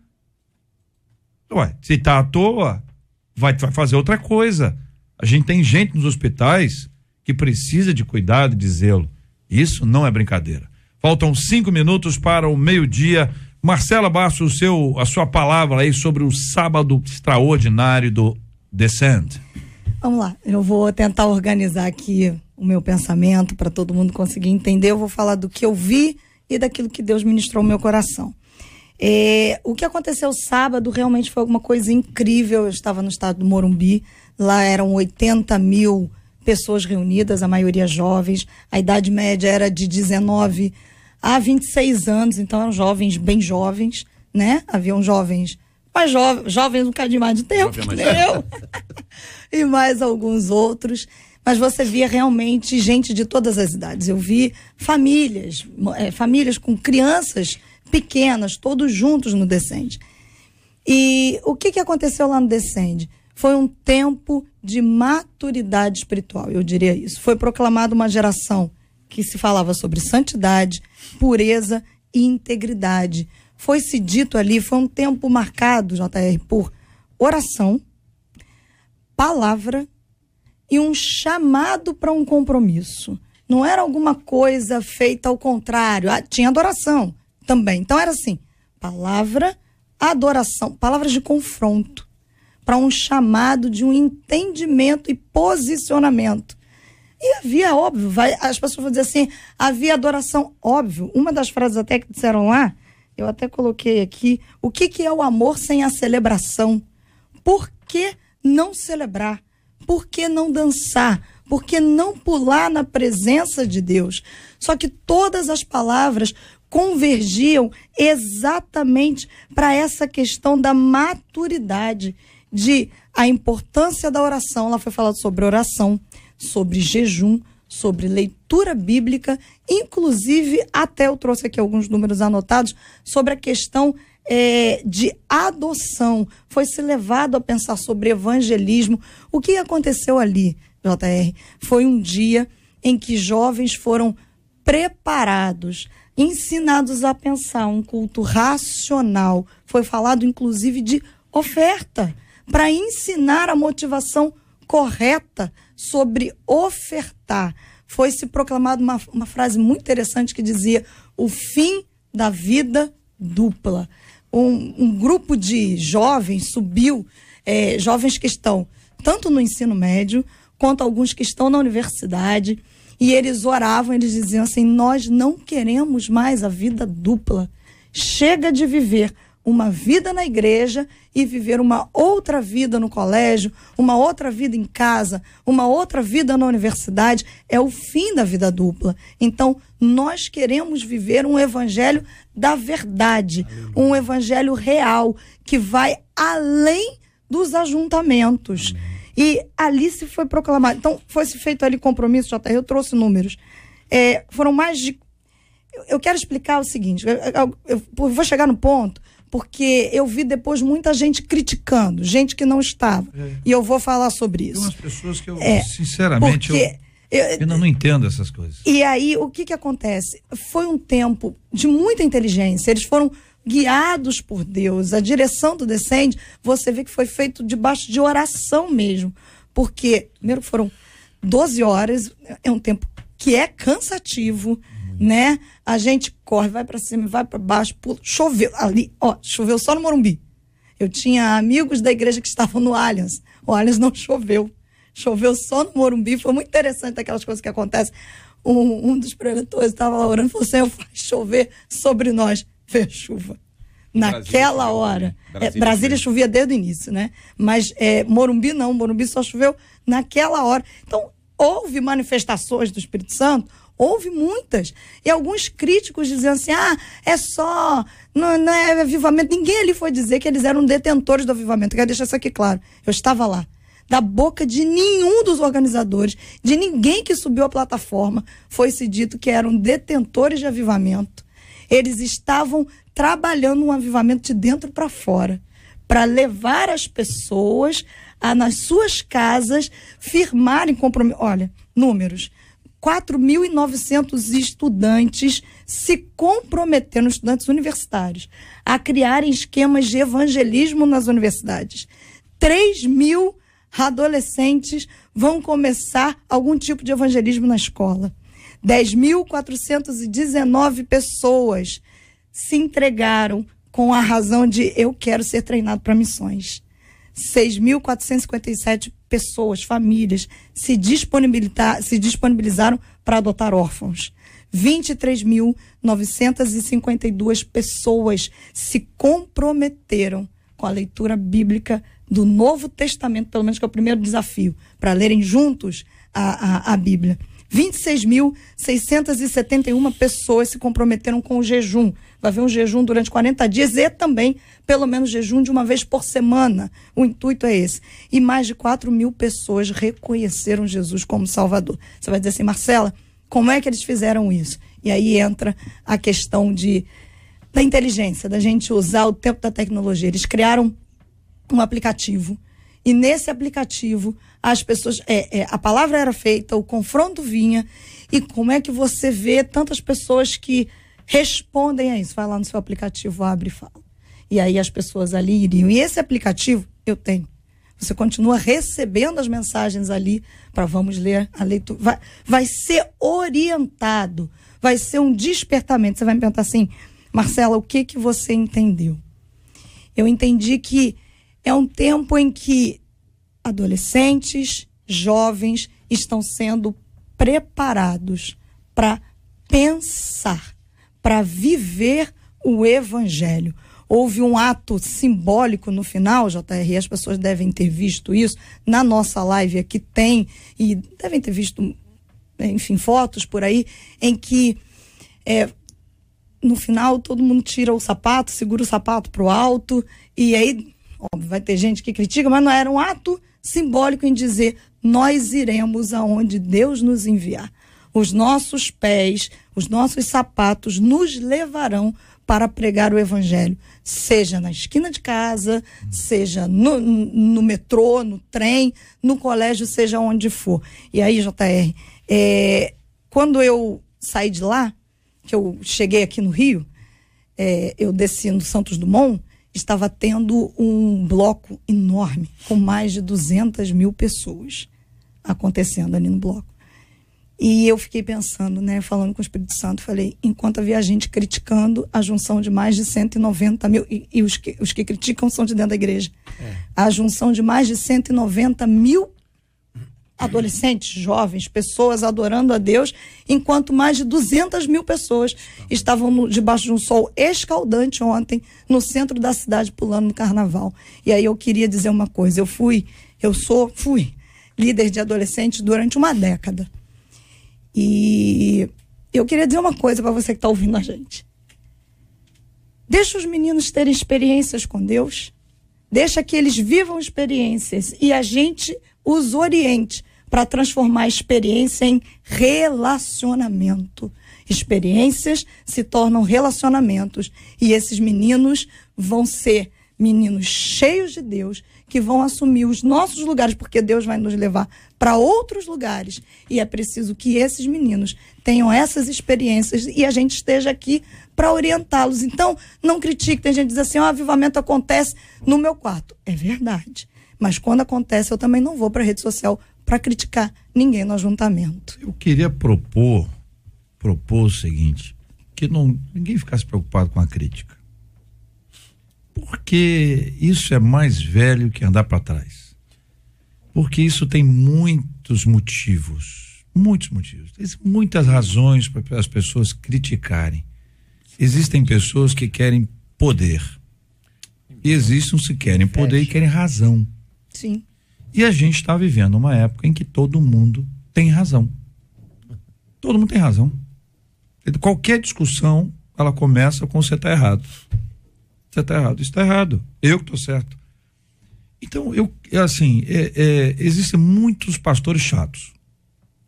Ué, se tá à toa, vai, vai fazer outra coisa. A gente tem gente nos hospitais que precisa de cuidado e de zelo. Isso não é brincadeira. Faltam cinco minutos para o meio-dia. Marcela Bastos, o seu, a sua palavra aí sobre o sábado extraordinário do Descend. Vamos lá, eu vou tentar organizar aqui o meu pensamento para todo mundo conseguir entender. Eu vou falar do que eu vi e daquilo que Deus ministrou no meu coração. É, o que aconteceu sábado realmente foi alguma coisa incrível. Eu estava no estado do Morumbi, Lá eram 80 mil pessoas reunidas, a maioria jovens. A idade média era de 19 a 26 anos, então eram jovens, bem jovens, né? Haviam jovens, mais jo jovens um bocadinho mais de tempo que eu, e mais alguns outros. Mas você via realmente gente de todas as idades. Eu vi famílias, é, famílias com crianças pequenas, todos juntos no Descende. E o que, que aconteceu lá no Descende? Foi um tempo de maturidade espiritual, eu diria isso. Foi proclamada uma geração que se falava sobre santidade, pureza e integridade. Foi se dito ali, foi um tempo marcado, JR, por oração, palavra e um chamado para um compromisso. Não era alguma coisa feita ao contrário. Ah, tinha adoração também. Então era assim: palavra, adoração, palavras de confronto para um chamado de um entendimento e posicionamento. E havia, óbvio, vai, as pessoas vão dizer assim, havia adoração, óbvio. Uma das frases até que disseram lá, eu até coloquei aqui, o que, que é o amor sem a celebração? Por que não celebrar? Por que não dançar? Por que não pular na presença de Deus? Só que todas as palavras convergiam exatamente para essa questão da maturidade de a importância da oração. Lá foi falado sobre oração, sobre jejum, sobre leitura bíblica, inclusive até eu trouxe aqui alguns números anotados sobre a questão é, de adoção. Foi se levado a pensar sobre evangelismo. O que aconteceu ali, JR? Foi um dia em que jovens foram preparados, ensinados a pensar um culto racional. Foi falado, inclusive, de oferta para ensinar a motivação correta sobre ofertar. Foi se proclamado uma, uma frase muito interessante que dizia: o fim da vida dupla. Um, um grupo de jovens subiu, é, jovens que estão tanto no ensino médio quanto alguns que estão na universidade, e eles oravam, eles diziam assim: nós não queremos mais a vida dupla. Chega de viver uma vida na igreja e viver uma outra vida no colégio, uma outra vida em casa, uma outra vida na universidade, é o fim da vida dupla. Então, nós queremos viver um evangelho da verdade, um evangelho real, que vai além dos ajuntamentos. E ali se foi proclamado. Então, foi se feito ali compromisso, JR, eu trouxe números. É, foram mais de eu quero explicar o seguinte: eu, eu, eu, vou chegar no ponto porque eu vi depois muita gente criticando, gente que não estava. É. E eu vou falar sobre isso. Tem umas pessoas que eu, é, sinceramente, porque, eu, eu, eu não, não entendo essas coisas. E aí, o que que acontece? Foi um tempo de muita inteligência. Eles foram guiados por Deus. A direção do Descende, você vê que foi feito debaixo de oração mesmo. Porque, primeiro, foram 12 horas, é um tempo que é cansativo né? A gente corre, vai para cima, vai para baixo, pula. Choveu ali, ó, choveu só no Morumbi. Eu tinha amigos da igreja que estavam no Allianz. O Allianz não choveu. Choveu só no Morumbi. Foi muito interessante aquelas coisas que acontecem. Um, um dos preletores estava lá orando e falou assim: faz chover sobre nós. Fez chuva. Naquela hora. Brasília, né? é, Brasília chovia desde o início, né? Mas é, Morumbi não. Morumbi só choveu naquela hora. Então, houve manifestações do Espírito Santo, Houve muitas. E alguns críticos diziam assim: ah, é só. Não, não é avivamento. Ninguém ali foi dizer que eles eram detentores do avivamento. Eu quero deixar isso aqui claro. Eu estava lá da boca de nenhum dos organizadores, de ninguém que subiu a plataforma, foi se dito que eram detentores de avivamento. Eles estavam trabalhando um avivamento de dentro para fora, para levar as pessoas a, nas suas casas, firmarem compromissos. Olha, números. 4.900 estudantes se comprometendo, estudantes universitários, a criarem esquemas de evangelismo nas universidades. 3 mil adolescentes vão começar algum tipo de evangelismo na escola. 10.419 pessoas se entregaram com a razão de eu quero ser treinado para missões. 6.457 pessoas, famílias, se, disponibilitar, se disponibilizaram para adotar órfãos. 23.952 pessoas se comprometeram com a leitura bíblica do Novo Testamento, pelo menos que é o primeiro desafio, para lerem juntos a, a, a Bíblia. 26.671 pessoas se comprometeram com o jejum. Vai haver um jejum durante 40 dias e também, pelo menos, jejum de uma vez por semana. O intuito é esse. E mais de 4 mil pessoas reconheceram Jesus como Salvador. Você vai dizer assim, Marcela, como é que eles fizeram isso? E aí entra a questão de, da inteligência, da gente usar o tempo da tecnologia. Eles criaram um aplicativo. E nesse aplicativo, as pessoas. É, é, a palavra era feita, o confronto vinha. E como é que você vê tantas pessoas que respondem a isso. Vai lá no seu aplicativo, abre e fala. E aí as pessoas ali iriam. E esse aplicativo eu tenho. Você continua recebendo as mensagens ali para vamos ler a leitura. Vai, vai ser orientado, vai ser um despertamento. Você vai me perguntar assim, Marcela, o que que você entendeu? Eu entendi que é um tempo em que adolescentes, jovens estão sendo preparados para pensar para viver o evangelho. Houve um ato simbólico no final, JR, as pessoas devem ter visto isso. Na nossa live aqui tem, e devem ter visto, enfim, fotos por aí, em que é, no final todo mundo tira o sapato, segura o sapato para o alto, e aí, óbvio, vai ter gente que critica, mas não era um ato simbólico em dizer nós iremos aonde Deus nos enviar os nossos pés, os nossos sapatos nos levarão para pregar o evangelho, seja na esquina de casa, seja no, no metrô, no trem, no colégio, seja onde for. E aí, JR, é, quando eu saí de lá, que eu cheguei aqui no Rio, é, eu desci no Santos Dumont, estava tendo um bloco enorme, com mais de 200 mil pessoas acontecendo ali no bloco. E eu fiquei pensando, né, falando com o Espírito Santo, falei, enquanto havia gente criticando a junção de mais de 190 mil, e, e os, que, os que criticam são de dentro da igreja, é. a junção de mais de 190 mil adolescentes, jovens, pessoas adorando a Deus, enquanto mais de 200 mil pessoas estavam no, debaixo de um sol escaldante ontem, no centro da cidade, pulando no carnaval. E aí eu queria dizer uma coisa, eu fui, eu sou, fui líder de adolescentes durante uma década. E eu queria dizer uma coisa para você que está ouvindo a gente. Deixa os meninos terem experiências com Deus. Deixa que eles vivam experiências e a gente os oriente para transformar a experiência em relacionamento. Experiências se tornam relacionamentos e esses meninos vão ser meninos cheios de Deus, que vão assumir os nossos lugares, porque Deus vai nos levar para outros lugares. E é preciso que esses meninos tenham essas experiências e a gente esteja aqui para orientá-los. Então, não critique. Tem gente que diz assim: ah, o oh, avivamento acontece no meu quarto. É verdade. Mas quando acontece, eu também não vou para a rede social para criticar ninguém no ajuntamento. Eu queria propor, propor o seguinte, que não, ninguém ficasse preocupado com a crítica porque isso é mais velho que andar para trás. Porque isso tem muitos motivos, muitos motivos. Tem muitas razões para as pessoas criticarem. Existem pessoas que querem poder. E existem os que querem poder e querem razão. Sim. E a gente está vivendo uma época em que todo mundo tem razão. Todo mundo tem razão. Qualquer discussão, ela começa com você tá errado você está errado. Isso está errado. Eu que estou certo. Então, eu, é assim, é, é, existem muitos pastores chatos.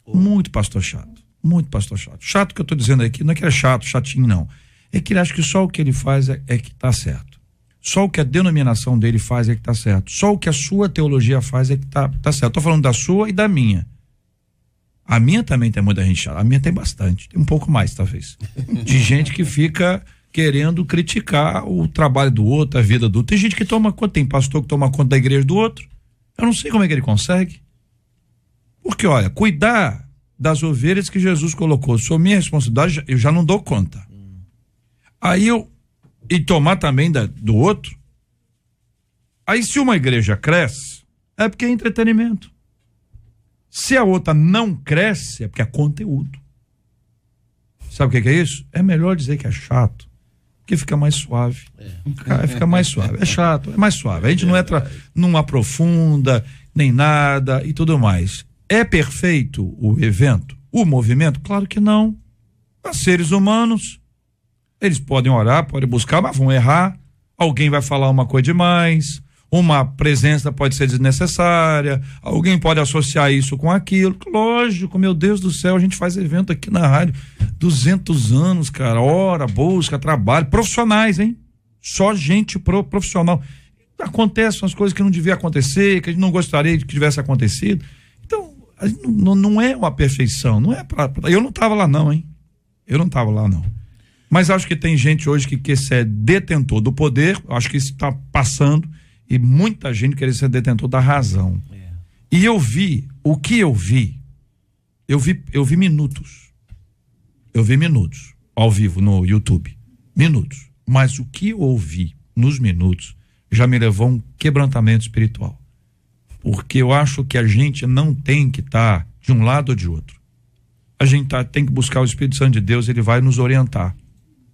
Oh. Muito pastor chato. Muito pastor chato. Chato que eu estou dizendo aqui, não é que ele é chato, chatinho, não. É que ele acha que só o que ele faz é, é que está certo. Só o que a denominação dele faz é que está certo. Só o que a sua teologia faz é que está tá certo. Estou falando da sua e da minha. A minha também tem muita gente chata. A minha tem bastante. Tem um pouco mais, talvez. De gente que fica querendo criticar o trabalho do outro, a vida do outro. Tem gente que toma conta, tem pastor que toma conta da igreja do outro. Eu não sei como é que ele consegue. Porque, olha, cuidar das ovelhas que Jesus colocou, sou minha responsabilidade, eu já não dou conta. Aí eu. E tomar também da, do outro. Aí, se uma igreja cresce, é porque é entretenimento. Se a outra não cresce, é porque é conteúdo. Sabe o que é isso? É melhor dizer que é chato que fica mais suave. É. Fica mais suave. É chato, é mais suave. A gente não entra, não aprofunda, nem nada e tudo mais. É perfeito o evento, o movimento? Claro que não. Mas seres humanos, eles podem orar, podem buscar, mas vão errar. Alguém vai falar uma coisa demais, uma presença pode ser desnecessária, alguém pode associar isso com aquilo. Lógico, meu Deus do céu, a gente faz evento aqui na rádio 200 anos, cara, hora, busca, trabalho, profissionais, hein? Só gente pro, profissional. Acontecem umas coisas que não devia acontecer, que a gente não gostaria que tivesse acontecido. Então, não, não é uma perfeição, não é pra, eu não tava lá não, hein? Eu não tava lá não. Mas acho que tem gente hoje que quer ser detentor do poder, acho que isso está passando, e muita gente querer ser detentor da razão. É. E eu vi o que eu vi. Eu vi, eu vi minutos. Eu vi minutos ao vivo no YouTube. Minutos. Mas o que eu ouvi nos minutos já me levou a um quebrantamento espiritual. Porque eu acho que a gente não tem que estar tá de um lado ou de outro. A gente tá, tem que buscar o Espírito Santo de Deus, ele vai nos orientar.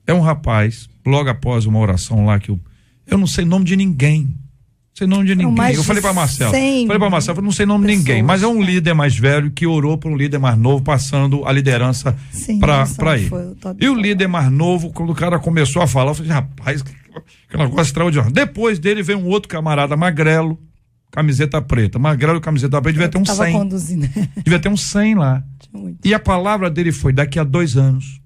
É um rapaz, logo após uma oração lá que eu, eu não sei o nome de ninguém, sei nome de ninguém. Eu falei para Marcelo. Falei para Marcelo, não sei nome de ninguém, mas é um líder mais velho que orou para um líder mais novo, passando a liderança para ele. E o líder mais novo, quando o cara começou a falar, eu falei, rapaz, que, que negócio extraordinário. Depois dele veio um outro camarada magrelo, camiseta preta. Magrelo, camiseta preta, devia ter um 100. Conduzindo. Devia ter um 100 lá. E a palavra dele foi: daqui a dois anos,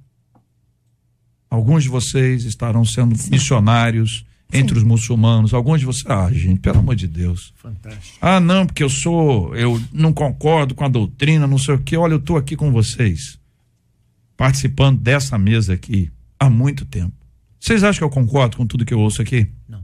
alguns de vocês estarão sendo Sim. missionários entre Sim. os muçulmanos. Alguns de vocês, ah, gente, pelo amor de Deus. Fantástico. Ah, não, porque eu sou, eu não concordo com a doutrina, não sei o quê. Olha, eu estou aqui com vocês, participando dessa mesa aqui há muito tempo. Vocês acham que eu concordo com tudo que eu ouço aqui? Não.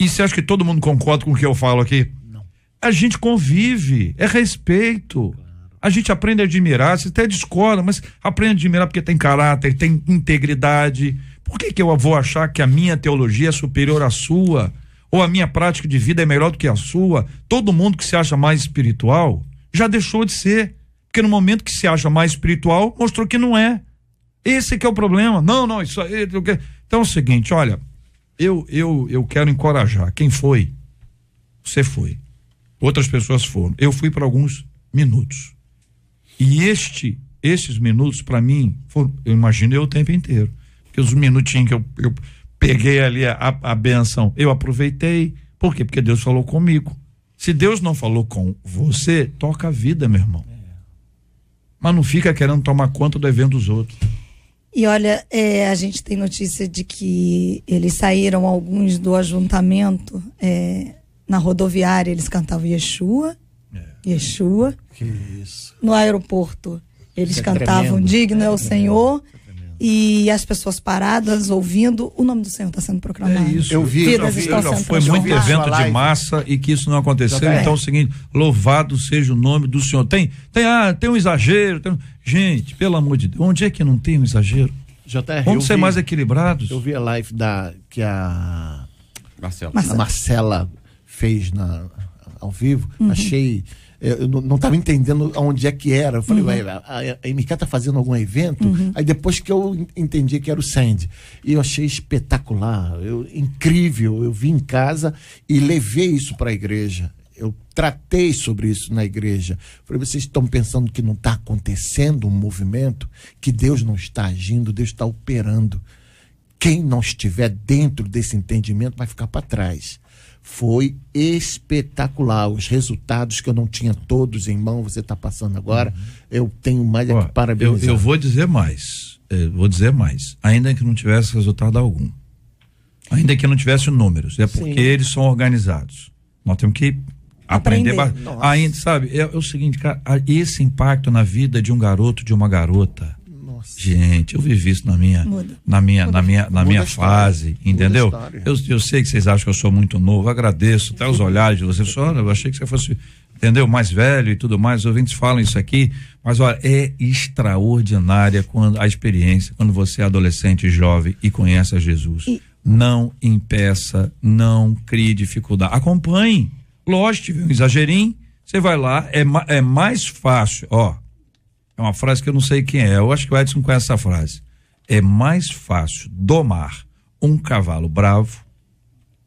E você acha que todo mundo concorda com o que eu falo aqui? Não. A gente convive, é respeito. A gente aprende a admirar, você até discorda, mas aprende a admirar porque tem caráter, tem integridade por que, que eu vou achar que a minha teologia é superior à sua? Ou a minha prática de vida é melhor do que a sua? Todo mundo que se acha mais espiritual já deixou de ser. Porque no momento que se acha mais espiritual, mostrou que não é. Esse que é o problema. Não, não, isso aí. Então é o seguinte, olha, eu, eu, eu quero encorajar. Quem foi? Você foi. Outras pessoas foram. Eu fui por alguns minutos. E este, esses minutos, para mim, foram, eu imaginei o tempo inteiro que os minutinhos que eu, eu peguei ali a, a benção, eu aproveitei. Por quê? Porque Deus falou comigo. Se Deus não falou com você, toca a vida, meu irmão. Mas não fica querendo tomar conta do evento dos outros. E olha, é, a gente tem notícia de que eles saíram alguns do ajuntamento é, na rodoviária, eles cantavam Yeshua, é. Yeshua. Que isso. No aeroporto, eles isso é cantavam Digno é o é Senhor e as pessoas paradas ouvindo, o nome do Senhor está sendo proclamado. É isso. Eu vi, Vidas eu vi, estão eu sendo foi muito evento de massa e que isso não aconteceu. É. Então é o seguinte, louvado seja o nome do Senhor. Tem, tem, ah, tem um exagero. Tem... Gente, pelo amor de Deus, onde é que não tem um exagero? JR, tá, Vamos ser vi, mais equilibrados. Eu vi a live da que a Marcela, Marcela. A Marcela fez na, ao vivo. Uhum. Achei é, eu não estava entendendo onde é que era. Eu falei, uhum. a, a MK está fazendo algum evento? Uhum. Aí depois que eu entendi que era o Sandy. E eu achei espetacular, eu, incrível. Eu vim em casa e levei isso para a igreja. Eu tratei sobre isso na igreja. Falei, vocês estão pensando que não está acontecendo um movimento, que Deus não está agindo, Deus está operando. Quem não estiver dentro desse entendimento vai ficar para trás foi espetacular. Os resultados que eu não tinha todos em mão, você está passando agora. Uhum. Eu tenho mais Ó, é que parabenizar. Eu, eu, vou dizer mais. Eu é, vou dizer mais. Ainda que não tivesse resultado algum. Ainda que não tivesse números. É porque Sim. eles são organizados. Nós temos que aprender. aprender. Ainda, sabe? É, é o seguinte, cara, esse impacto na vida de um garoto, de uma garota nossa. Gente, eu vivi isso na minha, Muda. na minha, Muda. na minha, na Muda minha fase, entendeu? Eu, eu sei que vocês acham que eu sou muito novo, agradeço até os olhares de vocês. Olha, eu achei que você fosse, entendeu? Mais velho e tudo mais. Os ouvintes falam isso aqui, mas olha, é extraordinária quando a experiência, quando você é adolescente, jovem e conhece a Jesus. E... Não impeça, não crie dificuldade. Acompanhe. Lógico, um exagerinho, você vai lá, é, ma é mais fácil, ó é uma frase que eu não sei quem é. Eu acho que o Edson conhece essa frase. É mais fácil domar um cavalo bravo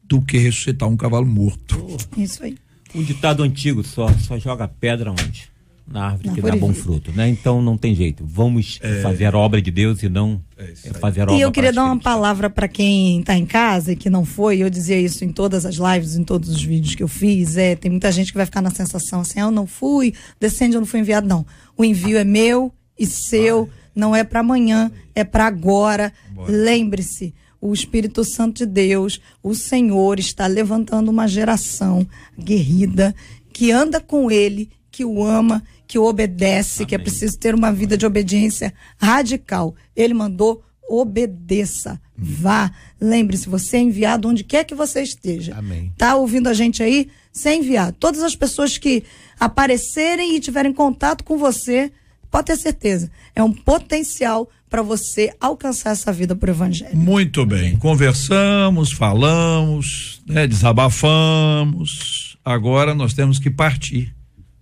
do que ressuscitar um cavalo morto. Isso aí. Um ditado antigo só, só joga pedra onde? na árvore na que dá bom fruto, né? Então não tem jeito. Vamos é... fazer a obra de Deus e não é fazer a obra. E eu queria dar uma palavra para quem está em casa e que não foi. Eu dizia isso em todas as lives, em todos os vídeos que eu fiz. É, tem muita gente que vai ficar na sensação assim: ah, eu não fui, descende, eu não fui enviado. Não, o envio é meu e seu. Não é para amanhã, é para agora. Lembre-se o Espírito Santo de Deus, o Senhor está levantando uma geração guerrida que anda com ele, que o ama que obedece, Amém. que é preciso ter uma vida de obediência radical. Ele mandou obedeça, hum. vá. Lembre-se, você é enviado onde quer que você esteja. Amém. Tá ouvindo a gente aí? Você é enviado. Todas as pessoas que aparecerem e tiverem contato com você, pode ter certeza, é um potencial para você alcançar essa vida por evangelho. Muito bem. Conversamos, falamos, né, desabafamos. Agora nós temos que partir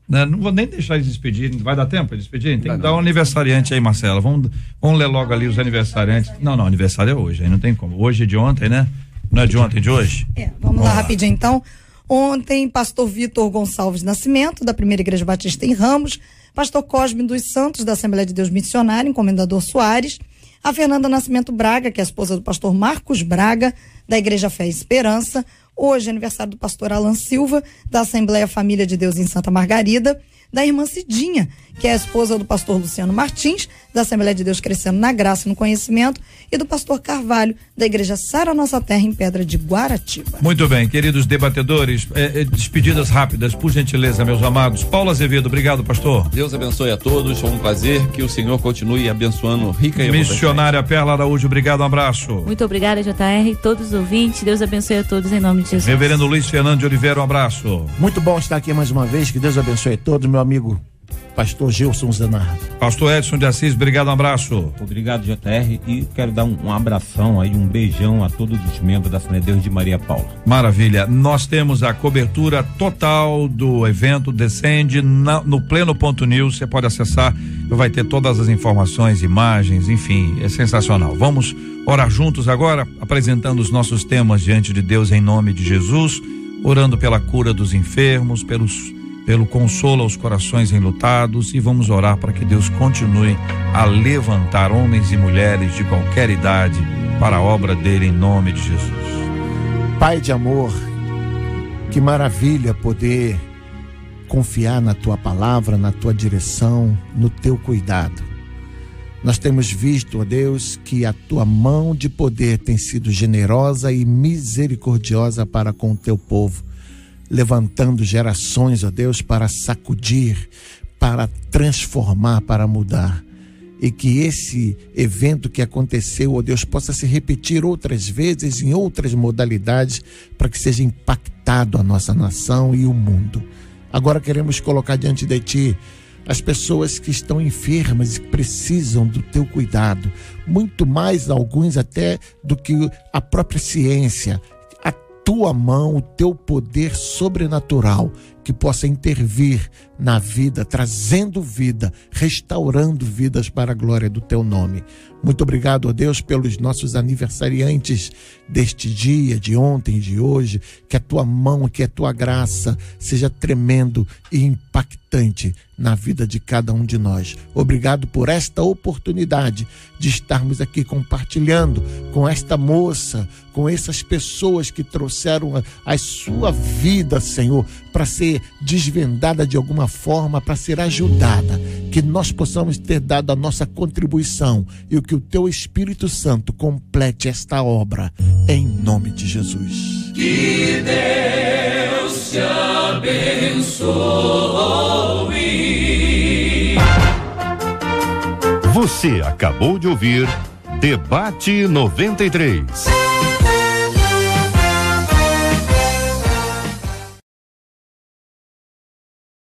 né? Não vou nem deixar eles despedirem. Vai dar tempo de despedir? Tem não, que não. dar um aniversariante aí, Marcela. Vamos, vamos ler logo não, ali os aniversariantes. Não, não, aniversário é hoje, aí não tem como. Hoje é de ontem, né? Não é de ontem, é de hoje? É, vamos, vamos lá, lá, rapidinho então. Ontem, pastor Vitor Gonçalves Nascimento, da Primeira Igreja Batista em Ramos, pastor Cosme dos Santos, da Assembleia de Deus Missionário encomendador Soares, a Fernanda Nascimento Braga, que é a esposa do pastor Marcos Braga, da Igreja Fé e Esperança. Hoje, é aniversário do pastor Alan Silva, da Assembleia Família de Deus em Santa Margarida, da irmã Cidinha, que é a esposa do pastor Luciano Martins, da Assembleia de Deus Crescendo na Graça e no Conhecimento, e do pastor Carvalho, da Igreja Sara Nossa Terra, em Pedra de Guaratiba. Muito bem, queridos debatedores, eh, eh, despedidas rápidas, por gentileza, meus amados. Paulo Azevedo, obrigado, pastor. Deus abençoe a todos, foi um prazer, que o Senhor continue abençoando rica e Missionária Perla Araújo, obrigado, um abraço. Muito obrigada, JR, todos os ouvintes, Deus abençoe a todos em nome de Jesus. Reverendo Luiz Fernando de Oliveira, um abraço. Muito bom estar aqui mais uma vez, que Deus abençoe a todos, meu amigo pastor Gilson Zanardo. Pastor Edson de Assis, obrigado, um abraço. Obrigado, JR, e quero dar um, abração aí, um beijão a todos os membros da Assembleia Deus de Maria Paula. Maravilha, nós temos a cobertura total do evento Descende na, no Pleno Ponto News, você pode acessar, vai ter todas as informações, imagens, enfim, é sensacional. Vamos orar juntos agora, apresentando os nossos temas diante de Deus em nome de Jesus, orando pela cura dos enfermos, pelos pelo consolo aos corações enlutados e vamos orar para que Deus continue a levantar homens e mulheres de qualquer idade para a obra dele em nome de Jesus. Pai de amor, que maravilha poder confiar na tua palavra, na tua direção, no teu cuidado. Nós temos visto, ó Deus, que a tua mão de poder tem sido generosa e misericordiosa para com o teu povo levantando gerações, ó Deus, para sacudir, para transformar, para mudar. E que esse evento que aconteceu, ó Deus, possa se repetir outras vezes, em outras modalidades, para que seja impactado a nossa nação e o mundo. Agora queremos colocar diante de Ti as pessoas que estão enfermas e precisam do teu cuidado, muito mais alguns até do que a própria ciência, tua mão, o teu poder sobrenatural que possa intervir na vida, trazendo vida, restaurando vidas para a glória do teu nome. Muito obrigado, ó Deus, pelos nossos aniversariantes deste dia, de ontem, de hoje. Que a tua mão, que a tua graça seja tremendo e impactante na vida de cada um de nós. Obrigado por esta oportunidade de estarmos aqui compartilhando com esta moça, com essas pessoas que trouxeram a, a sua vida, Senhor, para ser ser desvendada de alguma forma, para ser ajudada, que nós possamos ter dado a nossa contribuição e que o teu Espírito Santo complete esta obra, em nome de Jesus. Que Deus te abençoe. Você acabou de ouvir Debate 93.